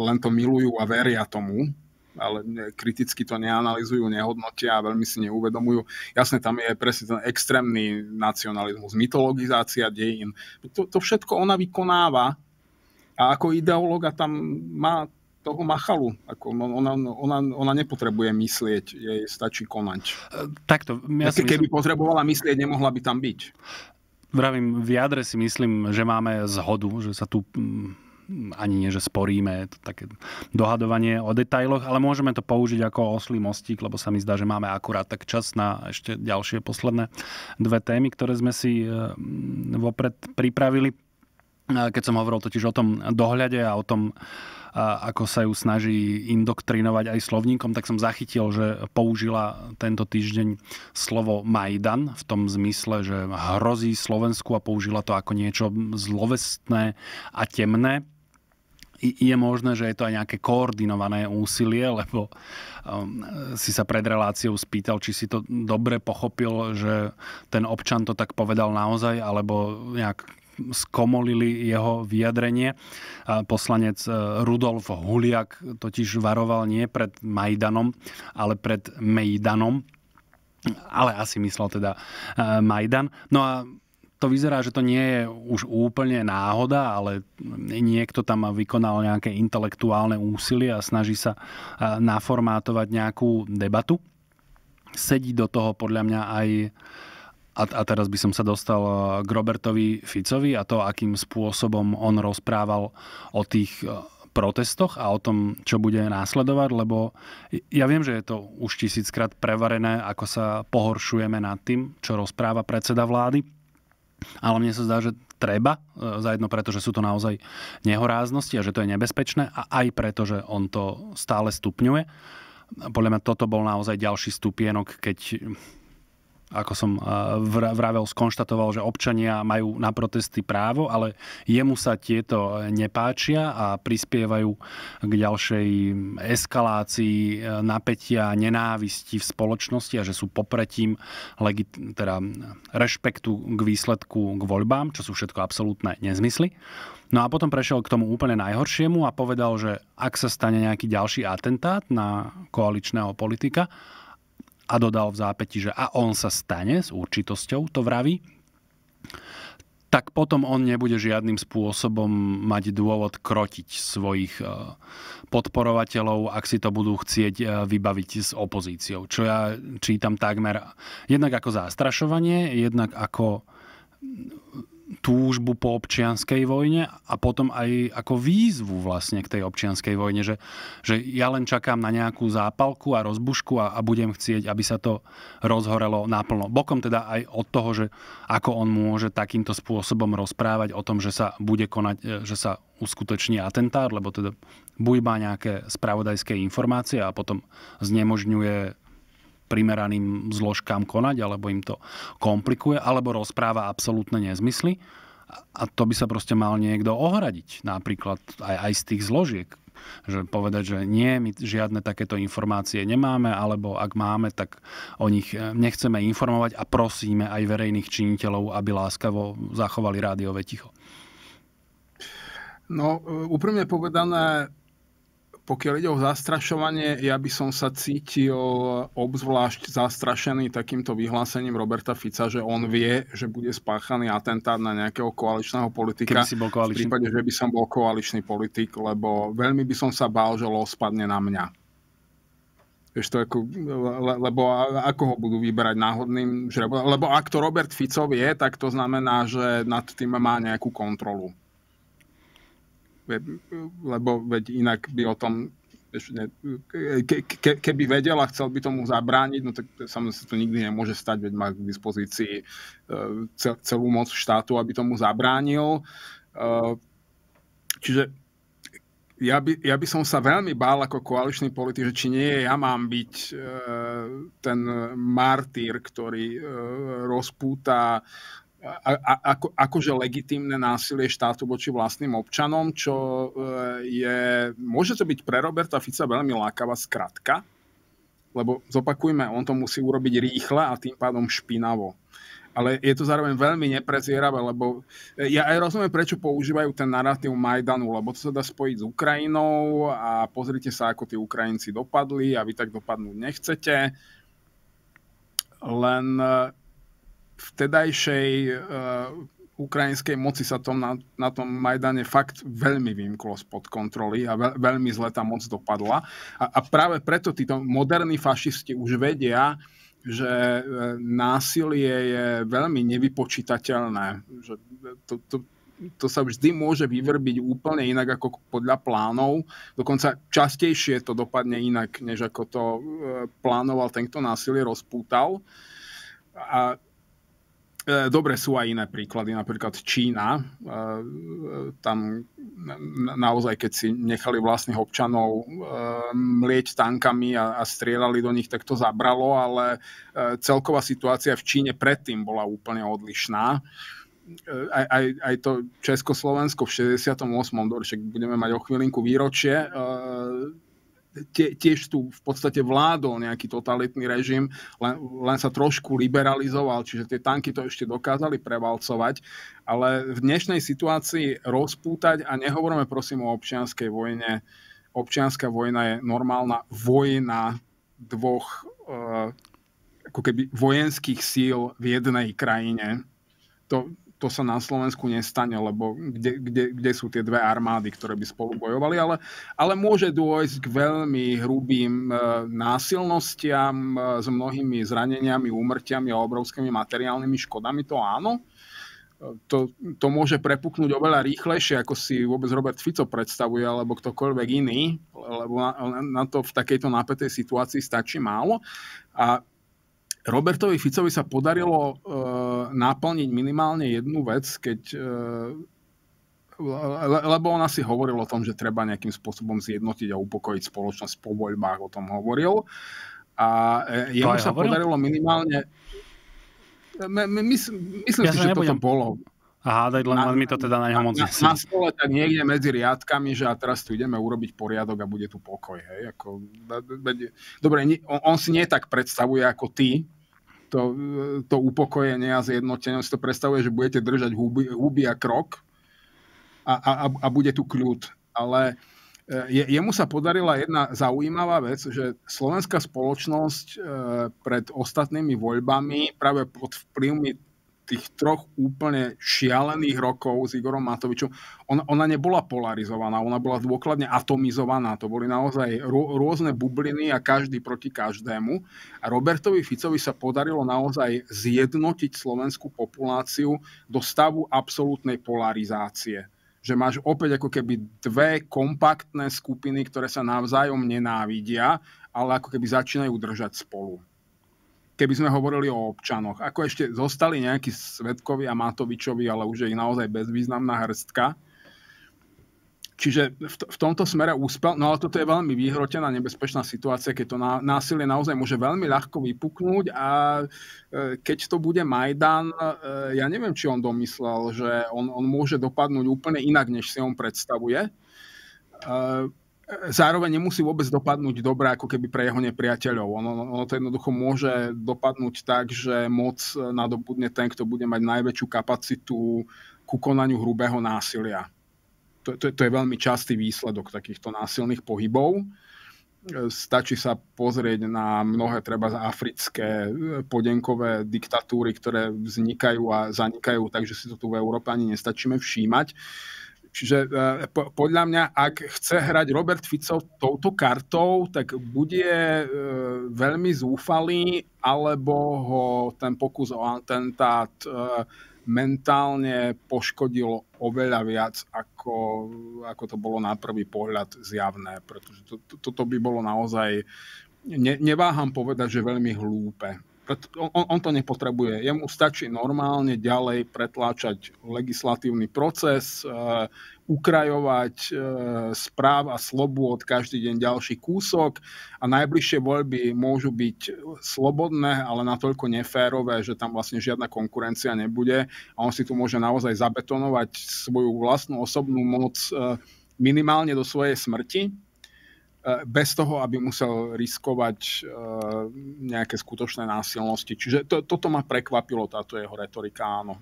len to milujú a veria tomu ale kriticky to neanalizujú, nehodnotia a veľmi si neuvedomujú. Jasne, tam je presne ten extrémny nacionalizmus, mytologizácia dejín. To, to všetko ona vykonáva a ako ideológa tam má toho machalu. Ako ona, ona, ona nepotrebuje myslieť, jej stačí konať. E, takto. Ja si Keby myslím... potrebovala myslieť, nemohla by tam byť. Vravím, v jadre si myslím, že máme zhodu, že sa tu mm, ani nie, že sporíme, to také dohadovanie o detailoch, ale môžeme to použiť ako oslý mostík, lebo sa mi zdá, že máme akurát tak čas na ešte ďalšie posledné dve témy, ktoré sme si e, vopred pripravili. Keď som hovoril totiž o tom dohľade a o tom, a ako sa ju snaží indoktrinovať aj slovníkom, tak som zachytil, že použila tento týždeň slovo Majdan v tom zmysle, že hrozí Slovensku a použila to ako niečo zlovestné a temné je možné, že je to aj nejaké koordinované úsilie, lebo um, si sa pred reláciou spýtal, či si to dobre pochopil, že ten občan to tak povedal naozaj, alebo nejak skomolili jeho vyjadrenie. Poslanec e, Rudolf Huliak totiž varoval nie pred Majdanom, ale pred Mejdanom. Ale asi myslel teda e, Majdan. No a to vyzerá, že to nie je už úplne náhoda, ale niekto tam vykonal nejaké intelektuálne úsilie a snaží sa naformátovať nejakú debatu. Sedí do toho podľa mňa aj a, a teraz by som sa dostal k Robertovi Ficovi a to, akým spôsobom on rozprával o tých protestoch a o tom, čo bude následovať, lebo ja viem, že je to už tisíckrát prevarené, ako sa pohoršujeme nad tým, čo rozpráva predseda vlády ale mne sa zdá, že treba, e, zajedno preto, že sú to naozaj nehoráznosti a že to je nebezpečné a aj preto, že on to stále stupňuje. Podľa mňa toto bol naozaj ďalší stupienok, keď ako som vravel, skonštatoval, že občania majú na protesty právo, ale jemu sa tieto nepáčia a prispievajú k ďalšej eskalácii e, napätia, nenávisti v spoločnosti a že sú popretím teda rešpektu k výsledku, k voľbám, čo sú všetko absolútne nezmysly. No a potom prešiel k tomu úplne najhoršiemu a povedal, že ak sa stane nejaký ďalší atentát na koaličného politika, a dodal v zápäti, že a on sa stane s určitosťou, to vraví, tak potom on nebude žiadnym spôsobom mať dôvod krotiť svojich e, podporovateľov, ak si to budú chcieť e, vybaviť s opozíciou. Čo ja čítam takmer jednak ako zastrašovanie, jednak ako túžbu po občianskej vojne a potom aj ako výzvu vlastne k tej občianskej vojne, že, že ja len čakám na nejakú zápalku a rozbušku a, a budem chcieť, aby sa to rozhorelo naplno. Bokom teda aj od toho, že ako on môže takýmto spôsobom rozprávať o tom, že sa bude konať, e, že sa uskutoční atentát, lebo teda buď má nejaké spravodajské informácie a potom znemožňuje primeraným zložkám konať, alebo im to komplikuje, alebo rozpráva absolútne nezmysly. A to by sa proste mal niekto ohradiť, napríklad aj, aj z tých zložiek. Že povedať, že nie, my žiadne takéto informácie nemáme, alebo ak máme, tak o nich eh, nechceme informovať a prosíme aj verejných činiteľov, aby láskavo zachovali rádiové ticho. No, eh, úprimne povedané, pokiaľ ide o zastrašovanie, ja by som sa cítil obzvlášť zastrašený takýmto vyhlásením Roberta Fica, že on vie, že bude spáchaný atentát na nejakého koaličného politika. si bol koaličný. V prípade, že by som bol koaličný politik, lebo veľmi by som sa bál, že los spadne na mňa. Vieš to, ako, le, lebo ako ho budú vyberať náhodným Že, Lebo ak to Robert Fico vie, tak to znamená, že nad tým má nejakú kontrolu lebo veď inak by o tom Ke, ke, keby vedel a chcel by tomu zabrániť, no tak samozrejme to nikdy nemôže stať, veď má k dispozícii e, cel, celú moc štátu, aby tomu zabránil. E, čiže ja by, ja by som sa veľmi bál ako koaličný politik, že či nie ja mám byť e, ten martýr, ktorý rozpúta a, a, ako, akože legitímne násilie štátu voči vlastným občanom, čo e, je, môže to byť pre Roberta Fica veľmi lákavá skratka, lebo zopakujme, on to musí urobiť rýchle a tým pádom špinavo. Ale je to zároveň veľmi neprezieravé, lebo ja aj rozumiem, prečo používajú ten narratív Majdanu, lebo to sa dá spojiť s Ukrajinou a pozrite sa, ako tí Ukrajinci dopadli a vy tak dopadnúť nechcete. Len e, vtedajšej uh, ukrajinskej moci sa tom na, na tom Majdane fakt veľmi vymklo spod kontroly a veľ, veľmi zle tá moc dopadla. A, a práve preto títo moderní fašisti už vedia, že e, násilie je veľmi nevypočítateľné. Že to, to, to sa vždy môže vyvrbiť úplne inak ako podľa plánov. Dokonca častejšie to dopadne inak, než ako to e, plánoval ten, kto násilie rozpútal. A E, dobre sú aj iné príklady, napríklad Čína. E, e, tam naozaj, keď si nechali vlastných občanov mlieť tankami a strieľali do nich, tak to zabralo, ale celková situácia v Číne predtým bola úplne odlišná. Aj, aj, aj to Československo v 68. dobre, budeme mať o chvílinku výročie, tie, tiež tu v podstate vládol nejaký totalitný režim, len, len sa trošku liberalizoval, čiže tie tanky to ešte dokázali prevalcovať, ale v dnešnej situácii rozpútať a nehovoríme prosím o občianskej vojne, občianská vojna je normálna vojna dvoch e, ako keby vojenských síl v jednej krajine. To to sa na Slovensku nestane, lebo kde, kde, kde sú tie dve armády, ktoré by spolu bojovali, ale, ale môže dôjsť k veľmi hrubým e, násilnostiam e, s mnohými zraneniami, úmrtiami a obrovskými materiálnymi škodami, to áno. To, to môže prepuknúť oveľa rýchlejšie, ako si vôbec Robert Fico predstavuje, alebo ktokoľvek iný, lebo na, na to v takejto napätej situácii stačí málo. A Robertovi Ficovi sa podarilo e, naplniť minimálne jednu vec, keď, e, le, lebo on asi hovoril o tom, že treba nejakým spôsobom zjednotiť a upokojiť spoločnosť po voľbách, o tom hovoril. A e, jemu sa hovoril? podarilo minimálne... My, my, my, myslím ja si, že nebudem. toto bolo. Aha, daj, len, na, mi to teda na neho moc na, na stole tak niekde medzi riadkami, že a teraz tu ideme urobiť poriadok a bude tu pokoj. Hej? Ako, dobre, on, on si nie tak predstavuje ako ty, to, to upokojenie a zjednotenie, si to predstavuje, že budete držať huby, huby a krok a, a, a bude tu kľud. Ale e, je, jemu sa podarila jedna zaujímavá vec, že slovenská spoločnosť e, pred ostatnými voľbami práve pod vplyvmi tých troch úplne šialených rokov s Igorom Matovičom, ona, ona nebola polarizovaná, ona bola dôkladne atomizovaná. To boli naozaj rô, rôzne bubliny a každý proti každému. A Robertovi Ficovi sa podarilo naozaj zjednotiť slovenskú populáciu do stavu absolútnej polarizácie že máš opäť ako keby dve kompaktné skupiny, ktoré sa navzájom nenávidia, ale ako keby začínajú držať spolu keby sme hovorili o občanoch. Ako ešte zostali nejakí svetkovi a Matovičovi, ale už je ich naozaj bezvýznamná hrstka. Čiže v, v tomto smere úspel, no ale toto je veľmi výhrotená, nebezpečná situácia, keď to na, násilie naozaj môže veľmi ľahko vypuknúť a e, keď to bude Majdan, e, ja neviem, či on domyslel, že on, on môže dopadnúť úplne inak, než si on predstavuje. E, zároveň nemusí vôbec dopadnúť dobre ako keby pre jeho nepriateľov. Ono, ono to jednoducho môže dopadnúť tak, že moc nadobudne ten, kto bude mať najväčšiu kapacitu ku konaniu hrubého násilia. To, to, to je veľmi častý výsledok takýchto násilných pohybov. Stačí sa pozrieť na mnohé treba z africké e, podenkové diktatúry, ktoré vznikajú a zanikajú, takže si to tu v Európe ani nestačíme všímať. Uh, Čiže e, podľa mňa, ak chce hrať Robert Fico touto kartou, tak bude e, veľmi zúfalý, alebo ho ten pokus o atentát e, mentálne poškodil oveľa viac, ako, ako to bolo na prvý pohľad zjavné. Pretože to, to, toto by bolo naozaj, ne, neváham povedať, že veľmi hlúpe. On, on to nepotrebuje. Jemu stačí normálne ďalej pretláčať legislatívny proces, uh, ukrajovať uh, správ a slobôd každý deň ďalší kúsok a najbližšie voľby môžu byť slobodné, ale natoľko neférové, že tam vlastne žiadna konkurencia nebude a on si tu môže naozaj zabetonovať svoju vlastnú osobnú moc uh, minimálne do svojej smrti bez toho, aby musel riskovať eh, nejaké skutočné násilnosti. Čiže to, toto ma prekvapilo, táto jeho retorika, áno.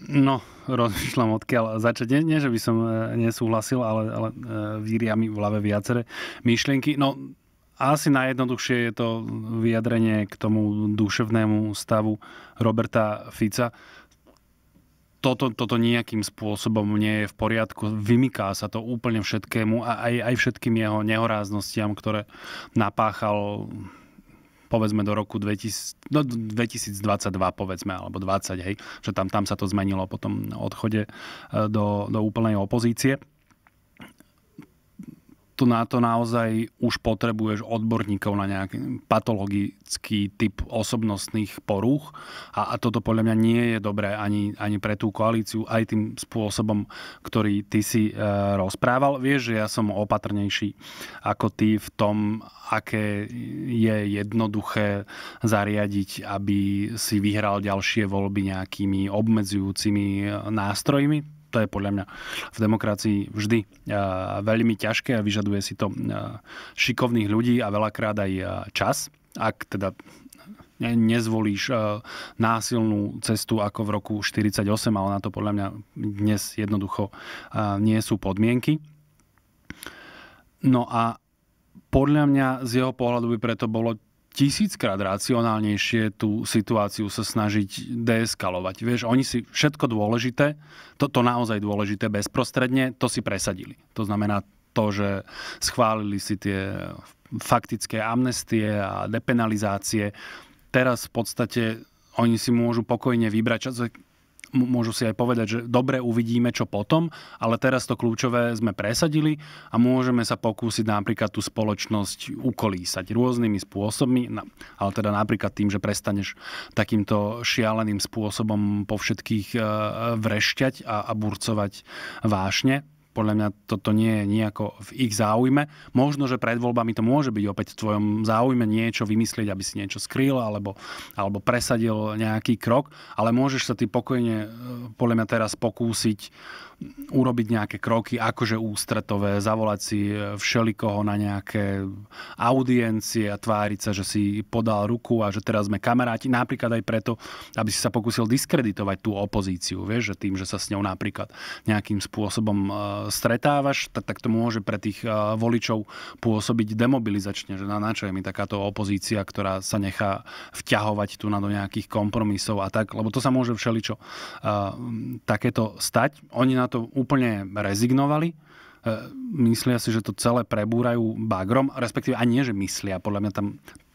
No, rozmýšľam odkiaľ začať. Nie, nie že by som eh, nesúhlasil, ale, ale eh, víria mi v hlave viacere myšlienky. No, asi najjednoduchšie je to vyjadrenie k tomu duševnému stavu Roberta Fica toto, toto nejakým spôsobom nie je v poriadku. Vymyká sa to úplne všetkému a aj, aj všetkým jeho nehoráznostiam, ktoré napáchal povedzme do roku 2000, no 2022 povedzme, alebo 20, hej, že tam, tam sa to zmenilo po tom odchode e, do, do úplnej opozície tu na to naozaj už potrebuješ odborníkov na nejaký patologický typ osobnostných porúch a, a toto podľa mňa nie je dobré ani, ani pre tú koalíciu, aj tým spôsobom, ktorý ty si e, rozprával. Vieš, že ja som opatrnejší ako ty v tom, aké je jednoduché zariadiť, aby si vyhral ďalšie voľby nejakými obmedzujúcimi e, nástrojmi to je podľa mňa v demokracii vždy veľmi ťažké a vyžaduje si to šikovných ľudí a veľakrát aj čas, ak teda nezvolíš násilnú cestu ako v roku 48, ale na to podľa mňa dnes jednoducho nie sú podmienky. No a podľa mňa z jeho pohľadu by preto bolo tisíckrát racionálnejšie tú situáciu sa snažiť deeskalovať. Vieš, oni si všetko dôležité, toto to naozaj dôležité bezprostredne, to si presadili. To znamená to, že schválili si tie faktické amnestie a depenalizácie. Teraz v podstate oni si môžu pokojne vybrať, môžu si aj povedať, že dobre uvidíme, čo potom, ale teraz to kľúčové sme presadili a môžeme sa pokúsiť napríklad tú spoločnosť ukolísať rôznymi spôsobmi, ale teda napríklad tým, že prestaneš takýmto šialeným spôsobom po všetkých e, e, vrešťať a, a burcovať vášne podľa mňa toto nie je nejako v ich záujme. Možno, že pred voľbami to môže byť opäť v tvojom záujme niečo vymyslieť, aby si niečo skrýl alebo, alebo presadil nejaký krok, ale môžeš sa ty pokojne e, podľa mňa teraz pokúsiť urobiť nejaké kroky, akože ústretové, zavolať si e, všelikoho na nejaké audiencie a tváriť sa, že si podal ruku a že teraz sme kamaráti, napríklad aj preto, aby si sa pokúsil diskreditovať tú opozíciu, vieš, že tým, že sa s ňou napríklad nejakým spôsobom e, stretávaš, tak, tak to môže pre tých voličov pôsobiť demobilizačne, že na, na čo je mi takáto opozícia, ktorá sa nechá vťahovať tu na do nejakých kompromisov a tak, lebo to sa môže všeličo takéto stať. Oni na to úplne rezignovali e, myslia si, že to celé prebúrajú bagrom, respektíve ani nie, že myslia, podľa mňa tam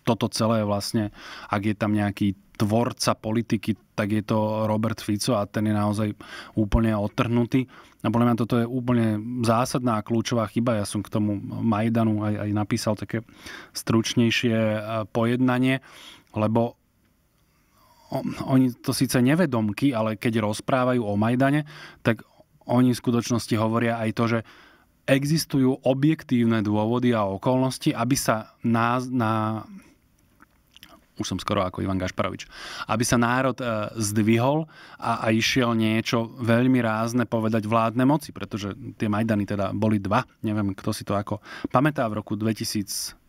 toto celé vlastne, ak je tam nejaký tvorca politiky, tak je to Robert Fico a ten je naozaj úplne odtrhnutý. A podľa mňa toto je úplne zásadná a kľúčová chyba. Ja som k tomu Majdanu aj, aj napísal také stručnejšie e, pojednanie, lebo oni to síce nevedomky, ale keď rozprávajú o Majdane, tak oni v skutočnosti hovoria aj to, že existujú objektívne dôvody a okolnosti, aby sa na, na už som skoro ako Ivan Gašparovič, aby sa národ e, zdvihol a, a išiel niečo veľmi rázne povedať vládne moci, pretože tie Majdany teda boli dva, neviem, kto si to ako pamätá, v roku 2000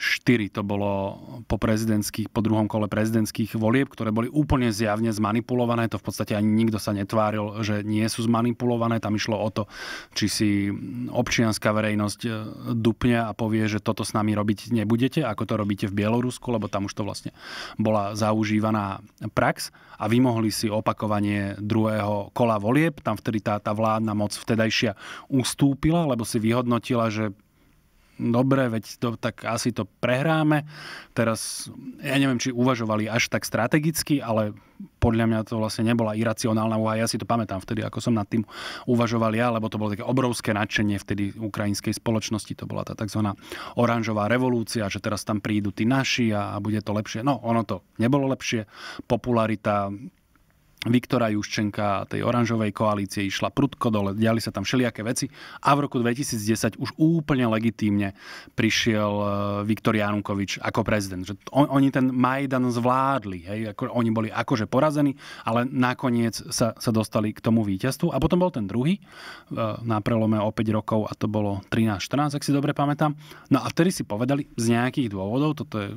4 to bolo po prezidentských, po druhom kole prezidentských volieb, ktoré boli úplne zjavne zmanipulované. To v podstate ani nikto sa netváril, že nie sú zmanipulované. Tam išlo o to, či si občianská verejnosť e, dupne a povie, že toto s nami robiť nebudete, ako to robíte v Bielorusku, lebo tam už to vlastne bola zaužívaná prax a vymohli si opakovanie druhého kola volieb. Tam vtedy tá, tá vládna moc vtedajšia ustúpila, lebo si vyhodnotila, že dobre, veď to, tak asi to prehráme. Teraz, ja neviem, či uvažovali až tak strategicky, ale podľa mňa to vlastne nebola iracionálna úvaha. Ja si to pamätám vtedy, ako som nad tým uvažoval ja, lebo to bolo také obrovské nadšenie vtedy ukrajinskej spoločnosti. To bola tá tzv. oranžová revolúcia, že teraz tam prídu tí naši a, a bude to lepšie. No, ono to nebolo lepšie. Popularita Viktora Juščenka, tej oranžovej koalície išla prudko dole, diali sa tam všelijaké veci a v roku 2010 už úplne legitímne prišiel e, Viktor Janukovič ako prezident. Že on, oni ten Majdan zvládli, hej, ako, oni boli akože porazení, ale nakoniec sa, sa dostali k tomu víťazstvu. A potom bol ten druhý e, na prelome o 5 rokov a to bolo 13-14, ak si dobre pamätám. No a vtedy si povedali z nejakých dôvodov, toto je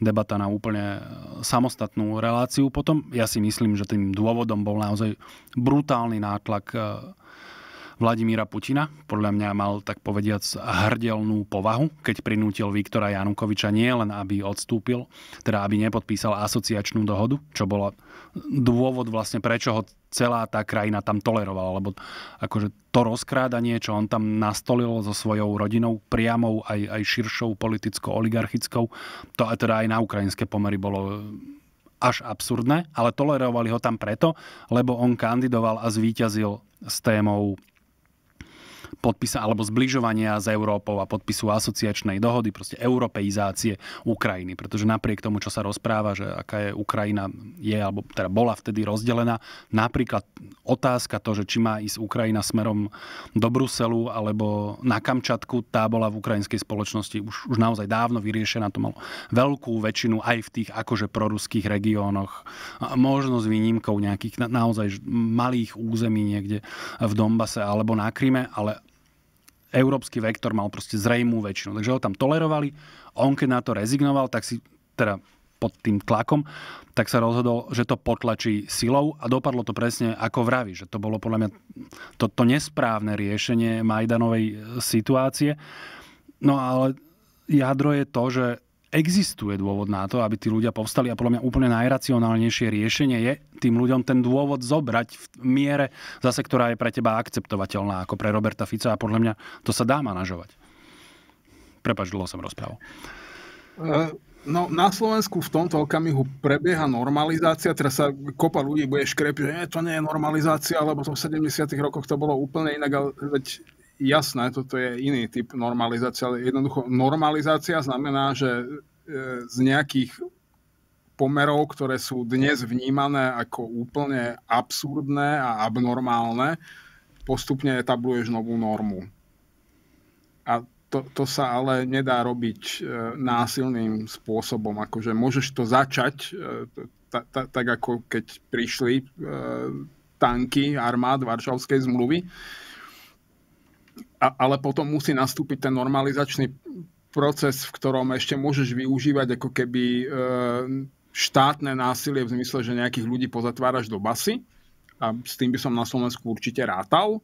debata na úplne e, samostatnú reláciu. Potom ja si myslím, že tým dôvodom bol naozaj brutálny nátlak e, Vladimíra Putina. Podľa mňa mal, tak povediac, hrdelnú povahu, keď prinútil Viktora Janukoviča nie len, aby odstúpil, teda aby nepodpísal asociačnú dohodu, čo bolo dôvod vlastne, prečo ho celá tá krajina tam tolerovala, lebo akože to rozkrádanie, čo on tam nastolil so svojou rodinou, priamou aj, aj širšou politicko-oligarchickou, to aj teda aj na ukrajinské pomery bolo e, až absurdné, ale tolerovali ho tam preto, lebo on kandidoval a zvíťazil s témou podpisa alebo zbližovania s Európou a podpisu asociačnej dohody, proste europeizácie Ukrajiny. Pretože napriek tomu, čo sa rozpráva, že aká je Ukrajina je, alebo teda bola vtedy rozdelená, napríklad otázka to, že či má ísť Ukrajina smerom do Bruselu alebo na Kamčatku, tá bola v ukrajinskej spoločnosti už, už naozaj dávno vyriešená. To malo veľkú väčšinu aj v tých akože proruských regiónoch. Možno s výnimkou nejakých na, naozaj malých území niekde v Dombase alebo na Kryme, ale európsky vektor mal proste zrejmú väčšinu. Takže ho tam tolerovali. On keď na to rezignoval, tak si teda pod tým tlakom, tak sa rozhodol, že to potlačí silou a dopadlo to presne ako vraví, že to bolo podľa mňa to, to nesprávne riešenie Majdanovej e, situácie. No ale jadro je to, že existuje dôvod na to, aby tí ľudia povstali a podľa mňa úplne najracionálnejšie riešenie je tým ľuďom ten dôvod zobrať v miere, zase ktorá je pre teba akceptovateľná, ako pre Roberta Fica a podľa mňa to sa dá manažovať. Prepač, dlho som rozprával. Eh, no, na Slovensku v tomto okamihu prebieha normalizácia, teraz sa kopa ľudí bude škrepiť, že nie, to nie je normalizácia, lebo to v 70 rokoch to bolo úplne inak, ale veď jasné, toto je iný typ normalizácie, ale jednoducho normalizácia znamená, že e, z nejakých pomerov, ktoré sú dnes vnímané ako úplne absurdné a abnormálne, postupne etabluješ novú normu. A to, to sa ale nedá robiť e, násilným spôsobom. Akože môžeš to začať, e, ta, ta, tak ako keď prišli tanky armád Varšavskej zmluvy, a, ale potom musí nastúpiť ten normalizačný proces, v ktorom ešte môžeš využívať ako keby e, štátne násilie v zmysle, že nejakých ľudí pozatváraš do basy a s tým by som na Slovensku určite rátal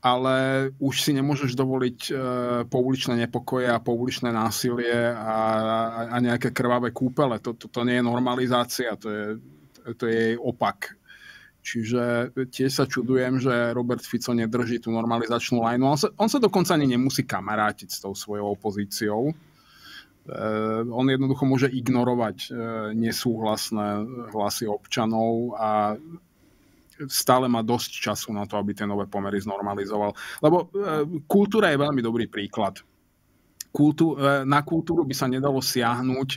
ale už si nemôžeš dovoliť e, pouličné nepokoje a pouličné násilie a, a nejaké krvavé kúpele. To, to, to nie je normalizácia, to je, to je jej opak. Čiže tiež sa čudujem, že Robert Fico nedrží tú normalizačnú lajnu. On sa, on sa dokonca ani nemusí kamarátiť s tou svojou opozíciou. Uh, on jednoducho môže ignorovať uh, nesúhlasné hlasy občanov a stále má dosť času na to, aby tie nové pomery znormalizoval. Lebo uh, kultúra je veľmi dobrý príklad. Kultú, na kultúru by sa nedalo siahnuť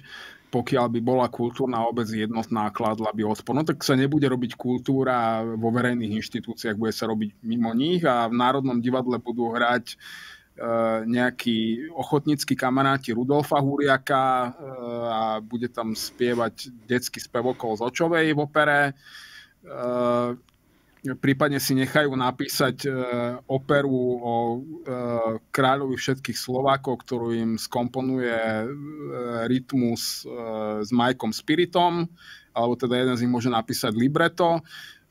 pokiaľ by bola kultúrna obec jednotná a kladla by odpor. No tak sa nebude robiť kultúra vo verejných inštitúciách, bude sa robiť mimo nich a v Národnom divadle budú hrať e, nejakí ochotnícky kamaráti Rudolfa Huriaka e, a bude tam spievať detský spevokol z Očovej v opere e, prípadne si nechajú napísať e, operu o e, kráľovi všetkých Slovákov, ktorú im skomponuje e, rytmus s Majkom Spiritom, alebo teda jeden z nich môže napísať libreto.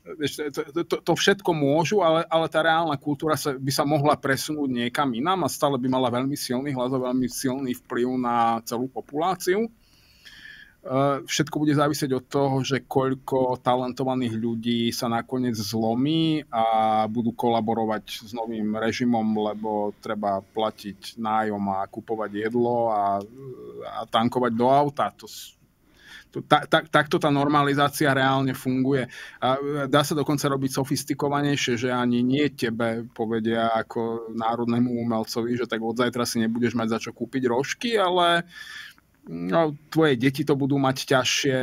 To, to, to všetko môžu, ale, ale tá reálna kultúra sa, by sa mohla presunúť niekam inám a stále by mala veľmi silný hlas a veľmi silný vplyv na celú populáciu. E, všetko bude závisieť od toho, že koľko talentovaných ľudí sa nakoniec zlomí a budú kolaborovať s novým režimom, lebo treba platiť nájom a kupovať jedlo a, a tankovať do auta. To, to, ta, ta, takto tá normalizácia reálne funguje. A e, dá sa dokonca robiť sofistikovanejšie, že ani nie tebe povedia ako národnému umelcovi, že tak od zajtra si nebudeš mať za čo kúpiť rožky, ale uh, no, tvoje deti to budú mať ťažšie,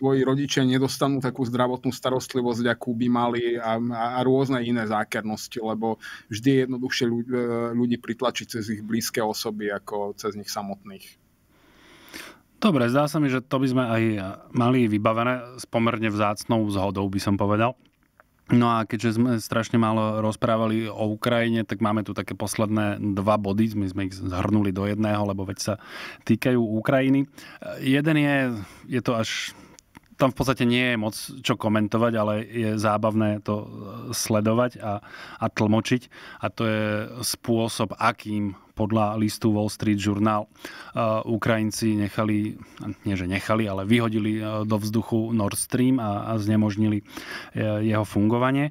tvoji rodičia nedostanú takú zdravotnú starostlivosť, akú by mali a, a rôzne iné zákernosti, lebo vždy je jednoduchšie ľudí, e, ľudí pritlačiť cez ich blízke osoby ako cez nich samotných. Dobre, zdá sa mi, že to by sme aj mali vybavené s pomerne vzácnou zhodou, by som povedal. No a keďže sme strašne málo rozprávali o Ukrajine, tak máme tu také posledné dva body, my sme ich zhrnuli do jedného, lebo veď sa týkajú Ukrajiny. Jeden je, je to až tam v podstate nie je moc čo komentovať, ale je zábavné to e, sledovať a, a tlmočiť. A to je spôsob, akým podľa listu Wall Street Journal e, Ukrajinci nechali, nie že nechali, ale vyhodili e, do vzduchu Nord Stream a, a znemožnili jeho fungovanie.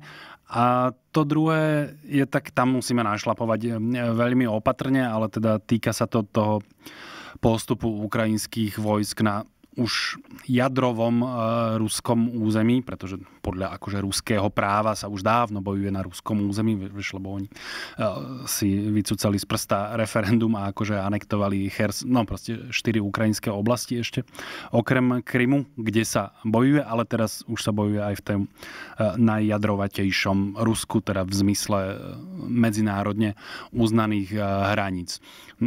A to druhé je tak, tam musíme našlapovať veľmi opatrne, ale teda týka sa to toho postupu ukrajinských vojsk na už jadrovom e, ruskom území, pretože podľa akože ruského práva sa už dávno bojuje na ruskom území, vyšlo, bo oni e, si vycúcali z prsta referendum a akože anektovali Hers, no proste štyri ukrajinské oblasti ešte, okrem Krymu, kde sa bojuje, ale teraz už sa bojuje aj v tom e, najjadrovatejšom Rusku, teda v zmysle e, medzinárodne uznaných e, hraníc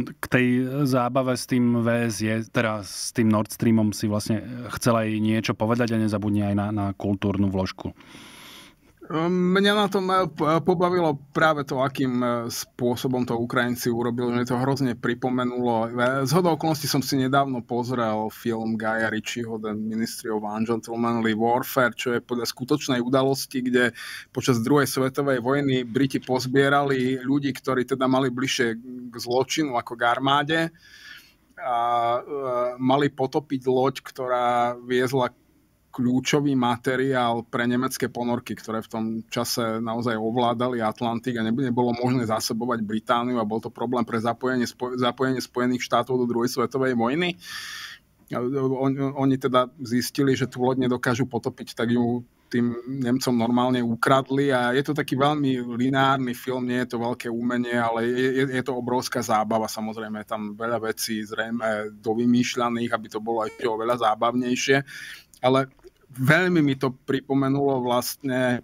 k tej zábave s tým je, teda s tým Nord Streamom si vlastne chcela aj niečo povedať a nezabudne aj na, na kultúrnu vložku. Mňa na tom eh, eh, pobavilo práve to, akým eh, spôsobom to Ukrajinci urobili. Mne to hrozne pripomenulo. Z hodou okolností som si nedávno pozrel film Gaia Ritchieho The Ministry of Ungentlemanly Warfare, čo je podľa skutočnej udalosti, kde počas druhej svetovej vojny Briti pozbierali ľudí, ktorí teda mali bližšie k zločinu ako k armáde a mali potopiť loď, ktorá viezla kľúčový materiál pre nemecké ponorky, ktoré v tom čase naozaj ovládali Atlantik a nebolo možné zásobovať Britániu a bol to problém pre zapojenie, zapojenie Spojených štátov do druhej svetovej vojny. On, oni teda zistili, že tú loď nedokážu potopiť, tak ju tým Nemcom normálne ukradli a je to taký veľmi lineárny film, nie je to veľké umenie, ale je, je to obrovská zábava, samozrejme je tam veľa vecí zrejme dovymýšľaných, aby to bolo aj oveľa zábavnejšie, ale veľmi mi to pripomenulo vlastne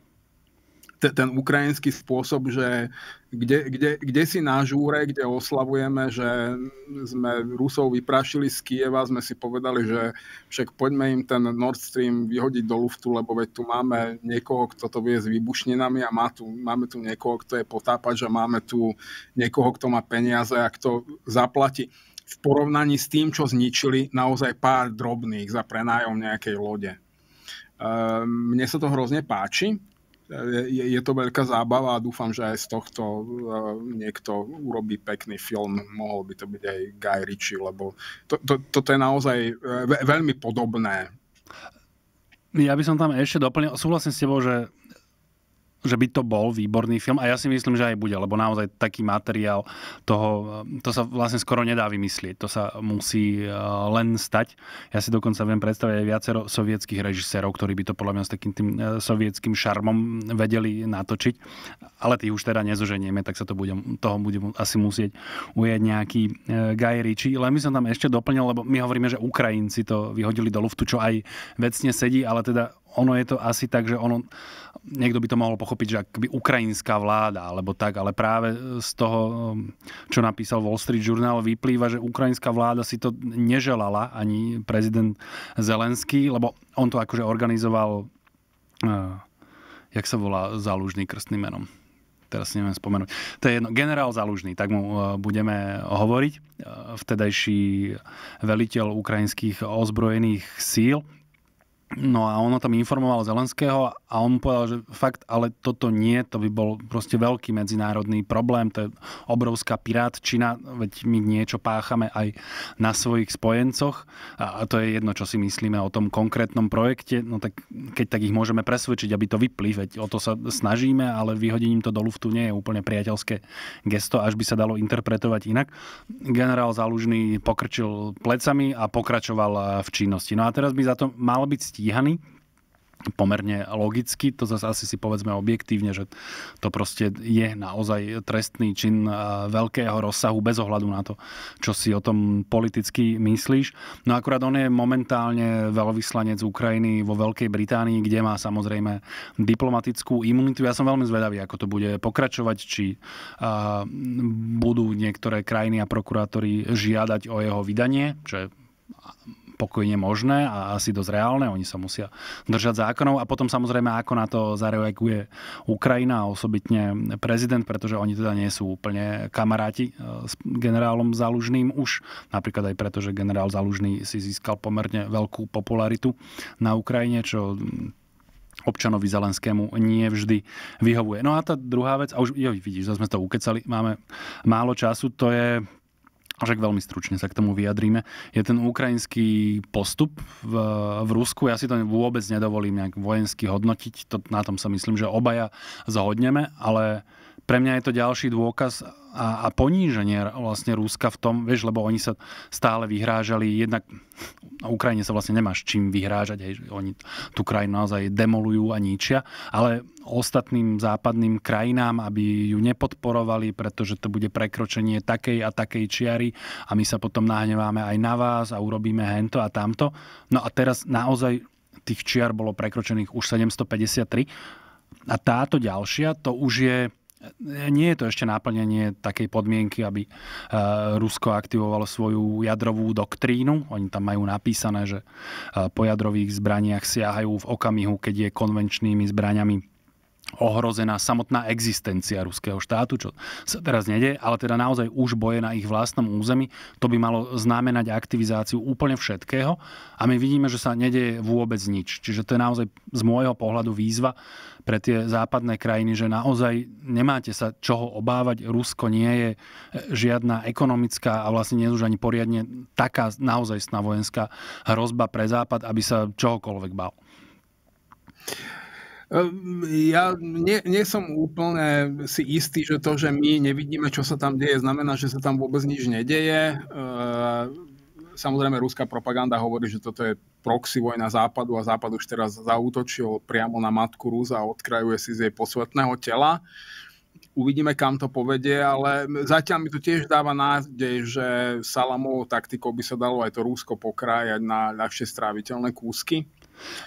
ten ukrajinský spôsob, že kde, kde, kde si na žúre, kde oslavujeme, že sme Rusov vyprašili z Kieva, sme si povedali, že však poďme im ten Nord Stream vyhodiť do luftu, lebo veď tu máme niekoho, kto to vie s výbušninami a má tu, máme tu niekoho, kto je potápač a máme tu niekoho, kto má peniaze a kto zaplatí v porovnaní s tým, čo zničili naozaj pár drobných za prenájom nejakej lode. Ehm, mne sa to hrozne páči. Je, je to veľká zábava a dúfam, že aj z tohto ehm, niekto urobí pekný film. Mohol by to byť aj Guy Ritchie, lebo to, to, toto je naozaj e, veľmi podobné. Ja by som tam ešte doplnil, súhlasím s tebou, že že by to bol výborný film a ja si myslím, že aj bude, lebo naozaj taký materiál toho, to sa vlastne skoro nedá vymyslieť, to sa musí e, len stať. Ja si dokonca viem predstaviť aj viacero sovietských režisérov, ktorí by to podľa mňa s takým tým e, sovietským šarmom vedeli natočiť, ale tých už teda nezoženieme, tak sa to bude, toho bude asi musieť ujať nejaký e, Guy Ritchie. Len by som tam ešte doplnil, lebo my hovoríme, že Ukrajinci to vyhodili do luftu, čo aj vecne sedí, ale teda ono je to asi tak, že ono, niekto by to mohol pochopiť, že akby ukrajinská vláda, alebo tak, ale práve z toho, um, čo napísal Wall Street Journal, vyplýva, že ukrajinská vláda si to neželala, ani prezident Zelenský, lebo on to akože organizoval, uh, jak sa volá zálužný krstným menom teraz si neviem spomenúť. To je jedno, generál Zalužný, tak mu uh, budeme hovoriť, uh, vtedajší veliteľ ukrajinských ozbrojených síl. No a ono tam informoval Zelenského a on povedal, že fakt, ale toto nie, to by bol proste veľký medzinárodný problém, to je obrovská pirátčina, veď my niečo páchame aj na svojich spojencoch a, to je jedno, čo si myslíme o tom konkrétnom projekte, no tak keď tak ich môžeme presvedčiť, aby to vypli, veď o to sa snažíme, ale vyhodením to do luftu nie je úplne priateľské gesto, až by sa dalo interpretovať inak. Generál Zalužný pokrčil plecami a pokračoval v činnosti. No a teraz by za to mal byť stíhaný stíhaný pomerne logicky, to zase asi si povedzme objektívne, že to proste je naozaj trestný čin eh, veľkého rozsahu bez ohľadu na to, čo si o tom politicky myslíš. No akurát on je momentálne veľvyslanec Ukrajiny vo Veľkej Británii, kde má samozrejme diplomatickú imunitu. Ja som veľmi zvedavý, ako to bude pokračovať, či eh, budú niektoré krajiny a prokurátori žiadať o jeho vydanie, čo je pokojne možné a asi dosť reálne. Oni sa musia držať zákonov a potom samozrejme, ako na to zareaguje Ukrajina a osobitne prezident, pretože oni teda nie sú úplne kamaráti e, s generálom Zalužným už, napríklad aj preto, že generál Zalužný si získal pomerne veľkú popularitu na Ukrajine, čo občanovi Zelenskému nie vždy vyhovuje. No a tá druhá vec, a už jo, vidíš, že sme to ukecali, máme málo času, to je však veľmi stručne sa k tomu vyjadríme. Je ten ukrajinský postup v, v Rusku, ja si to vôbec nedovolím nejak vojensky hodnotiť, to, na tom sa myslím, že obaja zhodneme, ale pre mňa je to ďalší dôkaz a, a poníženie vlastne Rúska v tom, vieš, lebo oni sa stále vyhrážali, jednak na Ukrajine sa vlastne nemáš čím vyhrážať, hej, oni tú krajinu naozaj demolujú a ničia, ale ostatným západným krajinám, aby ju nepodporovali, pretože to bude prekročenie takej a takej čiary a my sa potom nahneváme aj na vás a urobíme hento a tamto. No a teraz naozaj tých čiar bolo prekročených už 753 a táto ďalšia, to už je E, nie je to ešte náplnenie takej podmienky, aby e, Rusko aktivovalo svoju jadrovú doktrínu. Oni tam majú napísané, že e, po jadrových zbraniach siahajú v okamihu, keď je konvenčnými zbraniami ohrozená samotná existencia ruského štátu, čo sa teraz nede, ale teda naozaj už boje na ich vlastnom území, to by malo znamenať aktivizáciu úplne všetkého a my vidíme, že sa nedeje vôbec nič. Čiže to je naozaj z môjho pohľadu výzva pre tie západné krajiny, že naozaj nemáte sa čoho obávať. Rusko nie je e, žiadna ekonomická a vlastne nie už ani poriadne taká naozajstná vojenská hrozba pre Západ, aby sa čohokoľvek bal. Ehm, ja nie, nie som úplne si istý, že to, že my nevidíme, čo sa tam deje, znamená, že sa tam vôbec nič nedeje. Ehm, samozrejme, ruská propaganda hovorí, že toto je proxy vojna Západu a Západ už teraz zautočil priamo na matku Rúza a odkrajuje si z jej posvetného tela. Uvidíme, kam to povedie, ale zatiaľ mi to tiež dáva nádej, že Salamovou taktikou by sa dalo aj to Rúsko pokrájať na ľahšie stráviteľné kúsky.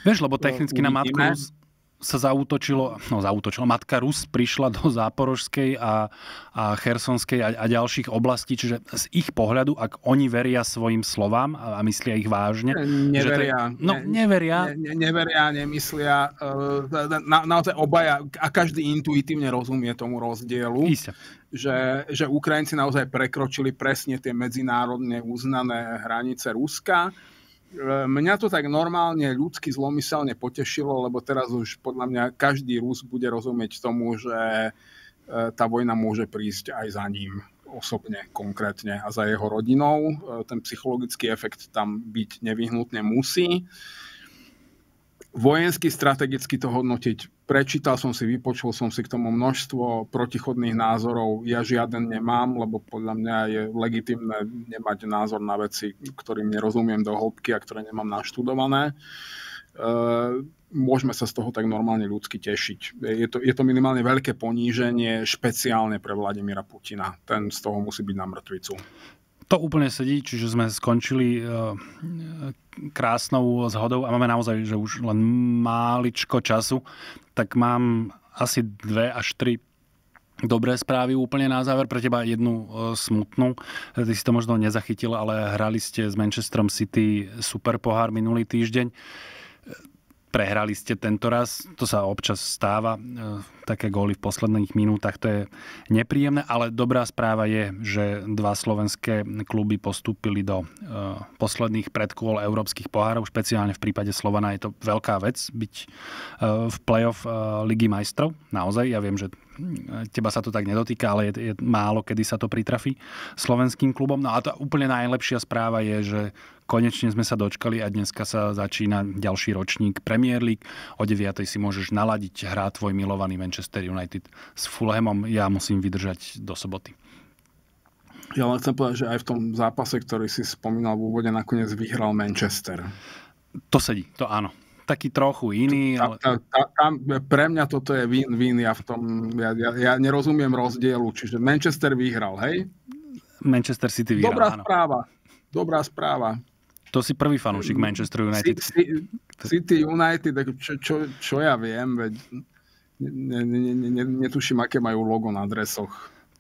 Vieš, lebo technicky Uvidíme. na matku sa zautočilo, no zautočilo, matka Rus prišla do Záporožskej a, a Chersonskej a, a ďalších oblastí, čiže z ich pohľadu, ak oni veria svojim slovám a, a myslia ich vážne. Neveria. To je, no, ne, neveria. Ne, neveria, nemyslia. Eh, na, naozaj obaja, a každý intuitívne rozumie tomu rozdielu. Že, že Ukrajinci naozaj prekročili presne tie medzinárodne uznané hranice Ruska E, mňa to tak normálne ľudsky zlomyselne potešilo, lebo teraz už podľa mňa každý Rus bude rozumieť tomu, že e, tá vojna môže prísť aj za ním osobne konkrétne a za jeho rodinou. E, ten psychologický efekt tam byť nevyhnutne musí. Vojensky strategicky to hodnotiť prečítal som si, vypočul som si k tomu množstvo protichodných názorov. Ja žiaden nemám, lebo podľa mňa je legitimné nemať názor na veci, ktorým nerozumiem do hĺbky a ktoré nemám naštudované. E, môžeme sa z toho tak normálne ľudsky tešiť. Je to, je to minimálne veľké poníženie, špeciálne pre Vladimíra Putina. Ten z toho musí byť na mŕtvicu to úplne sedí, čiže sme skončili eh, krásnou zhodou a máme naozaj, že už len máličko času, tak mám asi dve až tri dobré správy úplne na záver. Pre teba jednu eh, smutnú. Ty si to možno nezachytil, ale hrali ste s Manchesterom City super pohár minulý týždeň prehrali ste tento raz, to sa občas stáva, e, také góly v posledných minútach, to je nepríjemné, ale dobrá správa je, že dva slovenské kluby postúpili do e, posledných predkôl európskych pohárov, špeciálne v prípade Slovana je to veľká vec byť e, v play-off Ligy majstrov, naozaj, ja viem, že teba sa to tak nedotýka, ale je, je málo, kedy sa to pritrafi slovenským klubom. No a tá úplne najlepšia správa je, že Konečne sme sa dočkali a dneska sa začína ďalší ročník Premier League. O 9. si môžeš naladiť hrá tvoj milovaný Manchester United s Fulhamom. Ja musím vydržať do soboty. Ja len chcem povedať, že aj v tom zápase, ktorý si spomínal v úvode, nakoniec vyhral Manchester. To sedí, to áno taký trochu iný. Ale... Tá, tá, tá, pre mňa toto je win-win, ja v tom, ja, ja, ja nerozumiem rozdielu, čiže Manchester vyhral, hej? Manchester City vyhral, Dobrá áno. správa, dobrá správa. To si prvý fanúšik Manchester United. City United, čo, čo, čo ja viem, veď ne, ne, ne, netuším, aké majú logo na dresoch.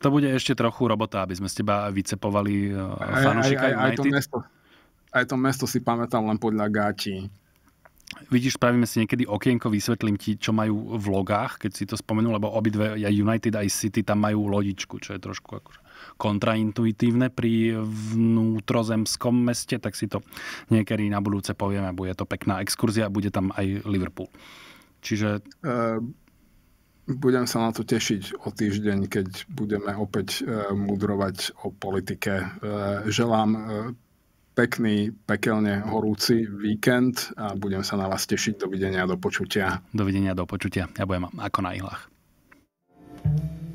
To bude ešte trochu robota, aby sme z teba vycepovali eh, fanúšika aj, aj, aj, United. Aj to, mesto, aj to mesto si pamätám len podľa gáti. Vidíš, spravíme si niekedy okienko, vysvetlím ti, čo majú v logách, keď si to spomenul, lebo obidve, aj United, aj City, tam majú lodičku, čo je trošku akože kontraintuitívne pri vnútrozemskom meste, tak si to niekedy na budúce povieme. Bude to pekná exkurzia, bude tam aj Liverpool. Čiže... E, budem sa na to tešiť o týždeň, keď budeme opäť e, mudrovať o politike. E, želám pekný, pekelne horúci víkend a budem sa na vás tešiť. Dovidenia, do počutia. Dovidenia, do počutia. Ja budem ako na ihlách. thank you